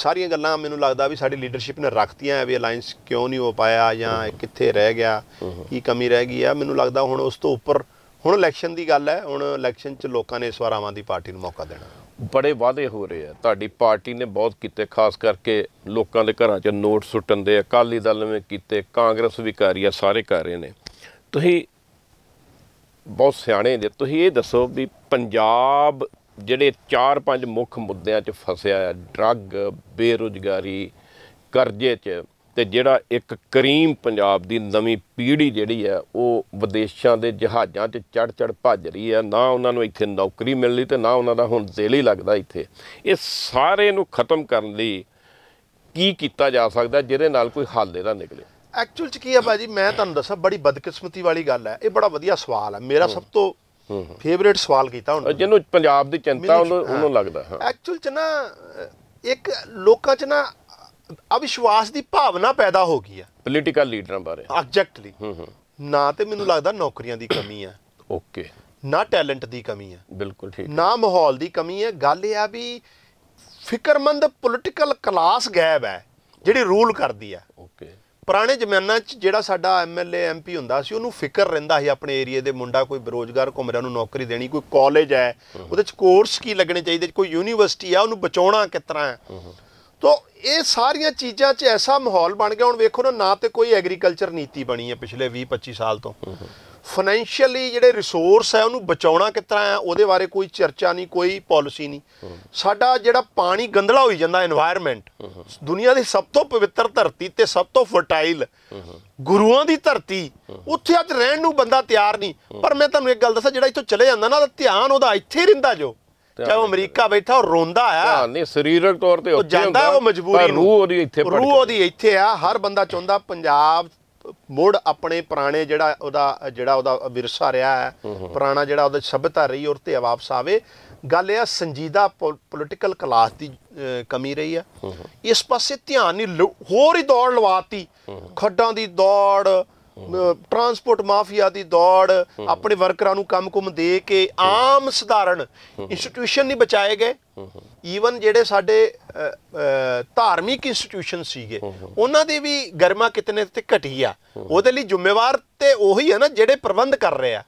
ਸਾਰੀਆਂ ਗੱਲਾਂ ਮੈਨੂੰ ਲੱਗਦਾ ਵੀ ਸਾਡੀ ਲੀਡਰਸ਼ਿਪ ਨੇ ਰੱਖਤੀਆਂ ਵੀ ਅਲਾਈਅੰਸ ਕਿਉਂ ਨਹੀਂ ਹੋ ਪਾਇਆ ਜਾਂ ਕਿੱਥੇ ਰਹਿ ਗਿਆ ਕੀ ਕਮੀ ਰਹਿ ਗਈ ਆ ਮੈਨੂੰ ਲੱਗਦਾ ਹੁਣ ਉਸ ਤੋਂ ਉੱਪਰ ਹੁਣ ਇਲੈਕਸ਼ਨ ਦੀ ਗੱਲ ਹੈ ਹੁਣ ਇਲੈਕਸ਼ਨ 'ਚ ਲੋਕਾਂ ਨੇ ਇਸ ਵਾਰ ਆਵਾਂ ਦੀ ਪਾਰਟੀ ਨੂੰ ਮੌਕਾ ਦੇਣਾ ਬੜੇ ਵਾਅਦੇ ਹੋ ਰਹੇ ਆ ਤੁਹਾਡੀ ਪਾਰਟੀ ਨੇ ਬਹੁਤ ਕੀਤੇ ਖਾਸ ਕਰਕੇ ਲੋਕਾਂ ਦੇ ਘਰਾਂ 'ਚ ਨੋਟ ਸੁੱਟਣ ਦੇ ਅਕਾਲੀ ਦਲ ਨੇ ਕੀਤੇ ਕਾਂਗਰਸ ਵੀ ਕਰ ਰਹੀ ਆ ਸਾਰੇ ਕਰ ਰਹੇ ਨੇ ਤੁਸੀਂ ਬਹੁਤ ਸਿਆਣੇ ਨੇ ਤੁਸੀਂ ਇਹ ਦੱਸੋ ਵੀ ਪੰਜਾਬ ਜਿਹੜੇ 4-5 ਮੁੱਖ ਮੁੱਦਿਆਂ 'ਚ ਫਸਿਆ ਹੈ ਡਰੱਗ ਬੇਰੋਜ਼ਗਾਰੀ ਕਰਜ਼ੇ 'ਚ ਤੇ ਜਿਹੜਾ ਇੱਕ ਕਰੀਮ ਪੰਜਾਬ ਦੀ ਨਵੀਂ ਪੀੜ੍ਹੀ ਜਿਹੜੀ ਹੈ ਉਹ ਵਿਦੇਸ਼ਾਂ ਦੇ ਜਹਾਜ਼ਾਂ 'ਚ ਚੜ ਚੜ ਭੱਜ ਰਹੀ ਹੈ ਨਾ ਉਹਨਾਂ ਨੂੰ ਇੱਥੇ ਨੌਕਰੀ ਮਿਲਣੀ ਤੇ ਨਾ ਉਹਨਾਂ ਦਾ ਹੁਣ ਦਿਲ ਹੀ ਲੱਗਦਾ ਇੱਥੇ ਇਹ ਸਾਰੇ ਨੂੰ ਖਤਮ ਕਰਨ ਲਈ ਕੀ ਕੀਤਾ ਜਾ ਸਕਦਾ ਜਿਹਦੇ ਨਾਲ ਕੋਈ ਹੱਲ ਇਹਦਾ ਨਿਕਲੇ ਐਕਚੁਅਲ ਚ ਕੀ ਆ ਭਾਜੀ ਮੈਂ ਤੁਹਾਨੂੰ ਦੱਸਾਂ ਬੜੀ ਬਦਕਿਸਮਤੀ ਵਾਲੀ ਗੱਲ ਹੈ ਇਹ ਬੜਾ ਵਧੀਆ ਸਵਾਲ ਹੈ ਮੇਰਾ ਸਭ ਤੋਂ ਫੇਵਰੇਟ ਸਵਾਲ ਕੀਤਾ ਹੁਣ ਜਿਹਨੂੰ ਪੰਜਾਬ ਦੀ ਚਿੰਤਾ ਉਹਨੂੰ ਲੱਗਦਾ ਹਾਂ ਐਕਚੁਅਲ ਚ ਨਾ ਇੱਕ ਲੋਕਾਂ ਚ ਨਾ ਅਵਿਸ਼ਵਾਸ ਦੀ ਭਾਵਨਾ ਪੈਦਾ ਹੋ ਗਈ ਹੈ ਪੋਲੀਟੀਕਲ ਲੀਡਰਾਂ ਬਾਰੇ ਐਗਜ਼ੈਕਟਲੀ ਨਾ ਤੇ ਮੈਨੂੰ ਲੱਗਦਾ ਨੌਕਰੀਆਂ ਦੀ ਕਮੀ ਹੈ ਓਕੇ ਨਾ ਟੈਲੈਂਟ ਦੀ ਕਮੀ ਹੈ ਬਿਲਕੁਲ ਠੀਕ ਨਾ ਮਾਹੌਲ ਦੀ ਕਮੀ ਹੈ ਗੱਲ ਇਹ ਆ ਵੀ ਫਿਕਰਮੰਦ ਪੋਲੀਟੀਕਲ ਕਲਾਸ ਗਾਇਬ ਹੈ ਜਿਹੜੀ ਰੂਲ ਕਰਦੀ ਹੈ ਪੁਰਾਣੇ ਜ਼ਮਾਨਾ 'ਚ ਜਿਹੜਾ ਸਾਡਾ ਐਮਐਲਏ ਐਮਪੀ ਹੁੰਦਾ ਸੀ ਉਹਨੂੰ ਫਿਕਰ ਰਹਿੰਦਾ ਸੀ ਆਪਣੇ ਏਰੀਆ ਦੇ ਮੁੰਡਾ ਕੋਈ ਬੇਰੋਜ਼ਗਾਰ ਘੁੰਮ ਰਿਹਾ ਉਹਨੂੰ ਨੌਕਰੀ ਦੇਣੀ ਕੋਈ ਕਾਲਜ ਹੈ ਉਹਦੇ 'ਚ ਕੋਰਸ ਕੀ ਲੱਗਣੇ ਚਾਹੀਦੇ ਕੋਈ ਯੂਨੀਵਰਸਿਟੀ ਆ ਉਹਨੂੰ ਬਚਾਉਣਾ ਕਿ ਤਰ੍ਹਾਂ ਹੈ ਤੋ ਇਹ ਸਾਰੀਆਂ ਚੀਜ਼ਾਂ 'ਚ ਐਸਾ ਮਾਹੌਲ ਬਣ ਗਿਆ ਹੁਣ ਵੇਖੋ ਨਾ ਨਾ ਤੇ ਕੋਈ ਐਗਰੀਕਲਚਰ ਨੀਤੀ ਬਣੀ ਹੈ ਪਿਛਲੇ 20 25 ਸਾਲ ਤੋਂ ਫਾਈਨੈਂਸ਼ੀਅਲੀ ਜਿਹੜੇ ਰਿਸੋਰਸ ਹੈ ਉਹਨੂੰ ਬਚਾਉਣਾ ਕਿਤਨਾ ਹੈ ਉਹਦੇ ਬਾਰੇ ਕੋਈ ਚਰਚਾ ਨਹੀਂ ਕੋਈ ਪਾਲਿਸੀ ਨਹੀਂ ਸਾਡਾ ਜਿਹੜਾ ਪਾਣੀ ਗੰਦਲਾ ਹੋਈ ਜਾਂਦਾ এনवायरमेंट ਦੁਨੀਆ ਦੀ ਸਭ ਤੋਂ ਪਵਿੱਤਰ ਧਰਤੀ ਤੇ ਸਭ ਤੋਂ ਫਰਟਾਈਲ ਗੁਰੂਆਂ ਦੀ ਧਰਤੀ ਉੱਥੇ ਅੱਜ ਰਹਿਣ ਨੂੰ ਬੰਦਾ ਤਿਆਰ ਨਹੀਂ ਪਰ ਮੈਂ ਤੁਹਾਨੂੰ ਇੱਕ ਗੱਲ ਦੱਸਾਂ ਜਿਹੜਾ ਇੱਥੋਂ ਚਲੇ ਜਾਂਦਾ ਨਾ ਧਿਆਨ ਉਹਦਾ ਇੱਥੇ ਹੀ ਰਹਿੰਦਾ ਜੋ ਚਾਹੇ ਉਹ ਅਮਰੀਕਾ ਬੈਠਾ ਉਹ ਰੋਂਦਾ ਆ ਨਹੀਂ ਸਰੀਰਕ ਤੌਰ ਤੇ ਉਹ ਹੁੰਦਾ ਉਹ ਮਜਬੂਰੀ ਰੂਹ ਉਹਦੀ ਇੱਥੇ ਰੂਹ ਉਹਦੀ ਇੱਥੇ ਆ ਹਰ ਬੰਦਾ ਚਾਹੁੰਦਾ ਪੰਜਾਬ ਮੁੜ ਆਪਣੇ ਪੁਰਾਣੇ ਜਿਹੜਾ ਉਹਦਾ ਜਿਹੜਾ ਉਹਦਾ ਵਿਰਸਾ ਰਿਹਾ ਹੈ ਪੁਰਾਣਾ ਜਿਹੜਾ ਉਹਦਾ ਸਭਿਤਾ ਰਹੀ ਔਰ ਤੇ ਵਾਪਸ ਆਵੇ ਗੱਲ ਇਹ ਸੰਜੀਦਾ ਪੋਲਿਟੀਕਲ ਕਲਾਸ ਦੀ ਕਮੀ ਰਹੀ ਆ ਇਸ ਪਾਸੇ ਧਿਆਨ ਨਹੀਂ ਹੋਰ ਹੀ ਦੌੜ ਲਵਾਤੀ ਖੱਡਾਂ ਦੀ ਦੌੜ ਟਰਾਂਸਪੋਰਟ ਮਾਫੀਆ ਦੀ ਦੌੜ ਆਪਣੇ ਵਰਕਰਾਂ ਨੂੰ ਕੰਮ-ਕੁਮ ਦੇ ਕੇ ਆਮ ਸਧਾਰਨ ਇੰਸਟੀਟਿਊਸ਼ਨ ਨਹੀਂ ਬਚਾਏ ਗਏ ਈਵਨ ਜਿਹੜੇ ਸਾਡੇ ਧਾਰਮਿਕ ਇੰਸਟੀਟਿਊਸ਼ਨ ਸੀਗੇ ਉਹਨਾਂ ਦੀ ਵੀ ਗਰਮਾ ਕਿਤਨੇ ਤੇ ਘਟੀ ਆ ਉਹਦੇ ਲਈ ਜ਼ਿੰਮੇਵਾਰ ਤੇ ਉਹੀ ਹੈ ਨਾ ਜਿਹੜੇ ਪ੍ਰਬੰਧ ਕਰ ਰਹੇ ਆ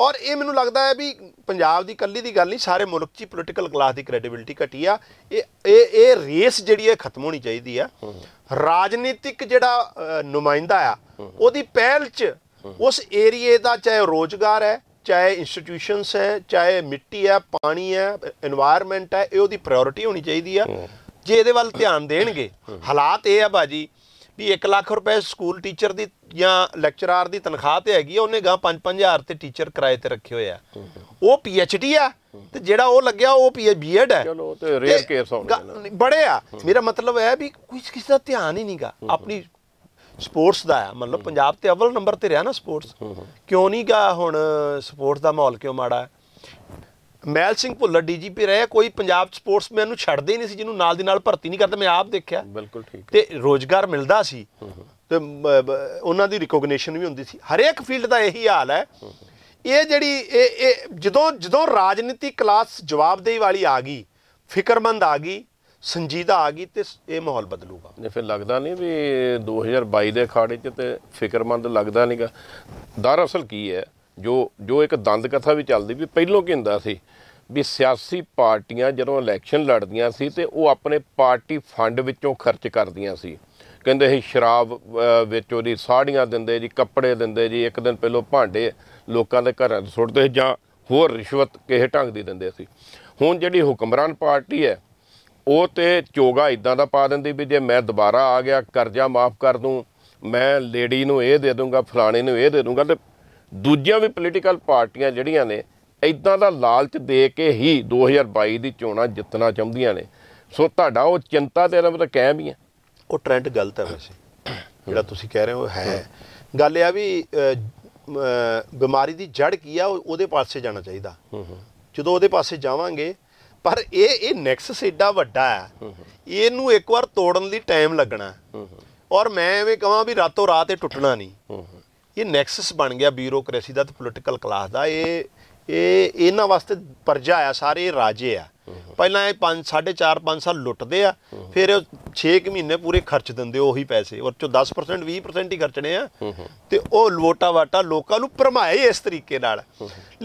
ਔਰ ਇਹ ਮੈਨੂੰ ਲੱਗਦਾ ਹੈ ਵੀ ਪੰਜਾਬ ਦੀ ਕੱਲੀ ਦੀ ਗੱਲ ਨਹੀਂ ਸਾਰੇ ਮੁਲਕ 'ਚ ਪੋਲਿਟੀਕਲ ਕਲਾਸ ਦੀ ਕ੍ਰੈਡੀਬਿਲਟੀ ਘਟੀ ਆ ਇਹ ਇਹ ਇਹ ਰੇਸ ਜਿਹੜੀ ਹੈ ਖਤਮ ਹੋਣੀ ਚਾਹੀਦੀ ਆ ਰਾਜਨੀਤਿਕ ਜਿਹੜਾ ਨੁਮਾਇੰਦਾ ਆ ਉਹਦੀ ਪਹਿਲ 'ਚ ਉਸ ਏਰੀਏ ਦਾ ਚਾਹੇ ਰੋਜ਼ਗਾਰ ਹੈ ਚਾਹੇ ਇੰਸਟੀਟਿਊਸ਼ਨਸ ਹੈ ਚਾਹੇ ਮਿੱਟੀ ਹੈ ਪਾਣੀ ਹੈ এনवायरमेंट ਹੈ ਇਹ ਉਹਦੀ ਪ੍ਰਾਇੋਰਟੀ ਹੋਣੀ ਚਾਹੀਦੀ ਆ ਜੇ ਇਹਦੇ ਵੱਲ ਧਿਆਨ ਦੇਣਗੇ ਹਾਲਾਤ ਇਹ ਆ ਬਾਜੀ ਵੀ 1 ਲੱਖ ਰੁਪਏ ਸਕੂਲ ਟੀਚਰ ਦੀ ਜਾਂ ਲੈਕਚਰਾਰ ਦੀ ਤਨਖਾਹ ਤੇ ਹੈਗੀ ਉਹਨੇ ਗਾਂ 5-5000 ਤੇ ਟੀਚਰ ਕਿਰਾਏ ਤੇ ਰੱਖੇ ਹੋਏ ਆ ਉਹ ਪੀਐਚਡੀ ਆ ਤੇ ਜਿਹੜਾ ਉਹ ਲੱਗਿਆ ਉਹ ਬੀ ਬੀਐਡ ਹੈ ਚਲੋ ਤੇ ਰੇਅਰ ਕੇਸ ਹੋਣਗੇ ਬੜੇ ਆ ਮੇਰਾ ਮਤਲਬ ਹੈ ਵੀ ਕੁਝ ਕਿਸੇ ਦਾ ਧਿਆਨ ਹੀ ਨਹੀਂਗਾ ਆਪਣੀ ਸਪੋਰਟਸ ਦਾ ਆ ਮਤਲਬ ਪੰਜਾਬ ਤੇ ਅਵਲ ਨੰਬਰ ਤੇ ਰਿਹਾ ਨਾ ਸਪੋਰਟਸ ਕਿਉਂ ਨਹੀਂਗਾ ਹੁਣ ਸਪੋਰਟਸ ਦਾ ਮਾਹੌਲ ਕਿਉਂ ਮਾੜਾ ਹੈ ਮੈਲ ਸਿੰਘ ਭੁੱਲਰ ਡੀਜੀਪੀ ਰਹੇ ਕੋਈ ਪੰਜਾਬ ਸਪੋਰਟਸਮੈਨ ਨੂੰ ਛੱਡਦੇ ਹੀ ਨਹੀਂ ਸੀ ਜਿਹਨੂੰ ਨਾਲ ਦੀ ਨਾਲ ਭਰਤੀ ਨਹੀਂ ਕਰਦੇ ਮੈਂ ਆਪ ਦੇਖਿਆ ਬਿਲਕੁਲ ਠੀਕ ਤੇ ਰੋਜ਼ਗਾਰ ਮਿਲਦਾ ਸੀ ਤੇ ਉਹਨਾਂ ਦੀ ਰਿਕੋਗਨੀਸ਼ਨ ਵੀ ਹੁੰਦੀ ਸੀ ਹਰੇਕ ਫੀਲਡ ਦਾ ਇਹੀ ਹਾਲ ਹੈ ਇਹ ਜਿਹੜੀ ਇਹ ਇਹ ਜਦੋਂ ਜਦੋਂ ਰਾਜਨੀਤੀ ਕਲਾਸ ਜਵਾਬਦੇਹੀ ਵਾਲੀ ਆ ਗਈ ਫਿਕਰਮੰਦ ਆ ਗਈ ਸੰਜੀਦਾ ਆ ਗਈ ਤੇ ਇਹ ਮਾਹੌਲ ਬਦਲੂਗਾ ਨਹੀਂ ਫਿਰ ਲੱਗਦਾ ਨਹੀਂ ਵੀ 2022 ਦੇ ਅਖਾੜੇ 'ਚ ਤੇ ਫਿਕਰਮੰਦ ਲੱਗਦਾ ਨਹੀਂਗਾ ਦਰਅਸਲ ਕੀ ਹੈ ਜੋ ਜੋ ਇੱਕ ਦੰਦ ਕਥਾ ਵੀ ਚੱਲਦੀ ਵੀ ਪਹਿਲੋਂ ਕਹਿੰਦਾ ਸੀ ਵੀ ਸਿਆਸੀ ਪਾਰਟੀਆਂ ਜਦੋਂ ਇਲੈਕਸ਼ਨ ਲੜਦੀਆਂ ਸੀ ਤੇ ਉਹ ਆਪਣੇ ਪਾਰਟੀ ਫੰਡ ਵਿੱਚੋਂ ਖਰਚ ਕਰਦੀਆਂ ਸੀ ਕਹਿੰਦੇ ਸੀ ਸ਼ਰਾਬ ਵਿੱਚ ਉਹਦੀ ਸਾੜੀਆਂ ਦਿੰਦੇ ਜੀ ਕੱਪੜੇ ਦਿੰਦੇ ਜੀ ਇੱਕ ਦਿਨ ਪਹਿਲੋਂ ਭਾਂਡੇ ਲੋਕਾਂ ਦੇ ਘਰਾਂ 'ਚ ਸੁੱਟਦੇ ਜਾਂ ਹੋਰ ਰਿਸ਼ਵਤ ਕਿਸੇ ਢੰਗ ਦੀ ਦਿੰਦੇ ਸੀ ਹੁਣ ਜਿਹੜੀ ਹੁਕਮਰਾਨ ਪਾਰਟੀ ਹੈ ਉਹ ਤੇ ਚੋਗਾ ਇਦਾਂ ਦਾ ਪਾ ਦਿੰਦੀ ਵੀ ਜੇ ਮੈਂ ਦੁਬਾਰਾ ਆ ਗਿਆ ਕਰਜ਼ਾ ਮਾਫ ਕਰ ਦੂੰ ਮੈਂ ਲੇਡੀ ਨੂੰ ਇਹ ਦੇ ਦੂੰਗਾ ਫਲਾਣੇ ਨੂੰ ਇਹ ਦੇ ਦੂੰਗਾ ਤੇ ਦੂਜੀਆਂ ਵੀ ਪੋਲੀਟੀਕਲ ਪਾਰਟੀਆਂ ਜਿਹੜੀਆਂ ਨੇ ਇਦਾਂ ਦਾ ਲਾਲਚ ਦੇ ਕੇ ਹੀ 2022 ਦੀ ਚੋਣਾਂ ਜਿੱਤਣਾ ਚਾਹੁੰਦੀਆਂ ਨੇ ਸੋ ਤੁਹਾਡਾ ਉਹ ਚਿੰਤਾ ਤੇ ਰਮ ਤਾਂ ਕਾਇਮ ਹੀ ਆ ਉਹ ਟ੍ਰੈਂਡ ਗਲਤ ਹੈ ਵੈਸੇ ਜਿਹੜਾ ਤੁਸੀਂ ਕਹਿ ਰਹੇ ਹੋ ਹੈ ਗੱਲ ਇਹ ਆ ਵੀ ਬਿਮਾਰੀ ਦੀ ਜੜ ਕੀ ਆ ਉਹਦੇ ਪਾਸੇ ਜਾਣਾ ਚਾਹੀਦਾ ਜਦੋਂ ਉਹਦੇ ਪਾਸੇ ਜਾਵਾਂਗੇ ਪਰ ਇਹ ਇਹ ਨੈਕਸਸ ਏਡਾ ਵੱਡਾ ਹੈ ਇਹਨੂੰ ਇੱਕ ਵਾਰ ਤੋੜਨ ਲਈ ਟਾਈਮ ਲੱਗਣਾ ਔਰ ਮੈਂ ਐਵੇਂ ਕਹਾਂ ਵੀ ਰਾਤੋਂ ਰਾਤ ਇਹ ਟੁੱਟਣਾ ਨਹੀਂ ਇਹ ਨੈਕਸਸ ਬਣ ਗਿਆ ਬਿਊਰੋਕ੍ਰੇਸੀ ਦਾ ਤੇ ਪੋਲਿਟੀਕਲ ਕਲਾਸ ਦਾ ਇਹ ਇਹ ਇਹਨਾਂ ਵਾਸਤੇ ਪਰਜਾ ਆ ਸਾਰੇ ਰਾਜੇ ਆ ਪਹਿਲਾਂ ਇਹ 5 4.5 5 ਸਾਲ ਲੁੱਟਦੇ ਆ ਫਿਰ 6 ਮਹੀਨੇ ਪੂਰੇ ਖਰਚ ਦਿੰਦੇ ਉਹੀ ਪੈਸੇ ਔਰ ਚੋਂ 10% 20% ਹੀ ਖਰਚਣੇ ਆ ਤੇ ਉਹ ਲੋਟਾ ਵਾਟਾ ਲੋਕਾਂ ਨੂੰ ਭਰਮਾਏ ਇਸ ਤਰੀਕੇ ਨਾਲ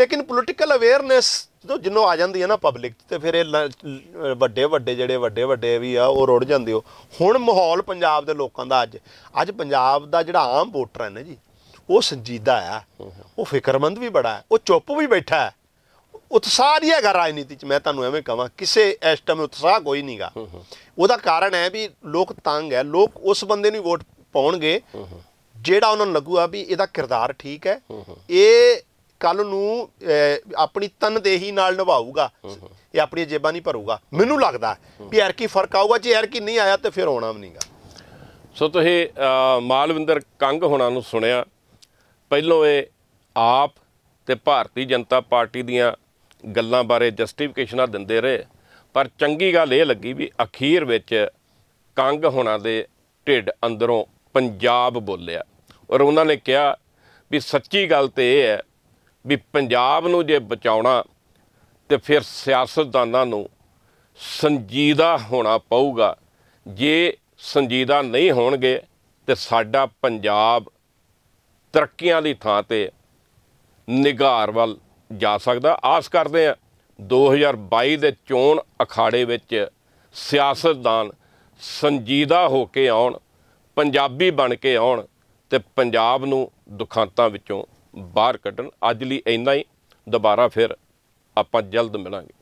ਲੇਕਿਨ ਪੋਲਿਟੀਕਲ ਅਵੇਅਰਨੈਸ ਜਦੋਂ ਜਿੰਨੋਂ ਆ ਜਾਂਦੀ ਹੈ ਨਾ ਪਬਲਿਕ ਤੇ ਫਿਰ ਇਹ ਵੱਡੇ ਵੱਡੇ ਜਿਹੜੇ ਵੱਡੇ ਵੱਡੇ ਵੀ ਆ ਉਹ ਰੁੜ ਜਾਂਦੇ ਹੋ ਹੁਣ ਮਾਹੌਲ ਪੰਜਾਬ ਦੇ ਲੋਕਾਂ ਦਾ ਅੱਜ ਅੱਜ ਪੰਜਾਬ ਦਾ ਜਿਹੜਾ ਆਮ ਵੋਟਰ ਹੈ ਨਾ ਜੀ ਉਹ ਸੰਜੀਦਾ ਆ ਉਹ ਫਿਕਰਮੰਦ ਵੀ ਬੜਾ ਹੈ ਉਹ ਚੁੱਪ ਵੀ ਬੈਠਾ ਹੈ ਉਤਸ਼ਾਹ ਨਹੀਂ ਹੈਗਾ ਰਾਜਨੀਤੀ 'ਚ ਮੈਂ ਤੁਹਾਨੂੰ ਐਵੇਂ ਕਹਾਂ ਕਿਸੇ ਇਸ ਟਾਈਮ ਉਤਸ਼ਾਹ ਕੋਈ ਨਹੀਂਗਾ ਉਹਦਾ ਕਾਰਨ ਹੈ ਵੀ ਲੋਕ ਤੰਗ ਹੈ ਲੋਕ ਉਸ ਬੰਦੇ ਨੂੰ ਵੋਟ ਪਾਉਣਗੇ ਜਿਹੜਾ ਉਹਨਾਂ ਨੂੰ ਲੱਗੂਗਾ ਵੀ ਇਹਦਾ ਕਿਰਦਾਰ ਠੀਕ ਹੈ ਇਹ ਕੱਲ ਨੂੰ ਆਪਣੀ ਤਨਦੇਹੀ ਨਾਲ ਨਿਭਾਊਗਾ ਇਹ ਆਪਣੀ ਜੇਬਾਂ ਨਹੀਂ ਭਰੂਗਾ ਮੈਨੂੰ ਲੱਗਦਾ ਵੀ ਐਰ ਕੀ ਫਰਕ ਆਊਗਾ ਜੇ ਐਰ ਕੀ ਨਹੀਂ ਆਇਆ ਤੇ ਫਿਰ ਹੋਣਾ ਵੀ ਨਹੀਂਗਾ ਸੋ ਤੁਸੀਂ ਮਾਲਵਿੰਦਰ ਕੰਗ ਹੋਣਾ ਨੂੰ ਸੁਣਿਆ ਪਹਿਲੋਂ ਇਹ ਆਪ ਤੇ ਭਾਰਤੀ ਜਨਤਾ ਪਾਰਟੀ ਦੀਆਂ ਗੱਲਾਂ ਬਾਰੇ ਜਸਟੀਫਿਕੇਸ਼ਨਾਂ ਦਿੰਦੇ ਰਹੇ ਪਰ ਚੰਗੀ ਗੱਲ ਇਹ ਲੱਗੀ ਵੀ ਅਖੀਰ ਵਿੱਚ ਕੰਗ ਹੋਣਾ ਦੇ ਢਿੱਡ ਅੰਦਰੋਂ ਪੰਜਾਬ ਬੋਲਿਆ ਔਰ ਉਹਨਾਂ ਨੇ ਕਿਹਾ ਵੀ ਸੱਚੀ ਗੱਲ ਤੇ ਇਹ ਹੈ ਵੀ ਪੰਜਾਬ ਨੂੰ ਜੇ ਬਚਾਉਣਾ ਤੇ ਫਿਰ ਸਿਆਸਤਦਾਨਾਂ ਨੂੰ ਸੰਜੀਦਾ ਹੋਣਾ ਪਊਗਾ ਜੇ ਸੰਜੀਦਾ ਨਹੀਂ ਹੋਣਗੇ ਤੇ ਸਾਡਾ ਪੰਜਾਬ ਤਰੱਕੀਆਂ ਦੀ ਥਾਂ ਤੇ ਨਿਗਾਰ ਵੱਲ ਜਾ ਸਕਦਾ ਆਸ ਕਰਦੇ ਆ 2022 ਦੇ ਚੋਣ ਅਖਾੜੇ ਵਿੱਚ ਸਿਆਸਤਦਾਨ ਸੰਜੀਦਾ ਹੋ ਕੇ ਆਉਣ ਪੰਜਾਬੀ ਬਣ ਕੇ ਆਉਣ ਤੇ ਪੰਜਾਬ ਨੂੰ ਦੁਖਾਂਤਾਂ ਵਿੱਚੋਂ ਬਾਹਰ ਕੱਢਣ ਅੱਜ ਲਈ ਇੰਨਾ ਹੀ ਦੁਬਾਰਾ ਫਿਰ ਆਪਾਂ ਜਲਦ ਮਿਲਾਂਗੇ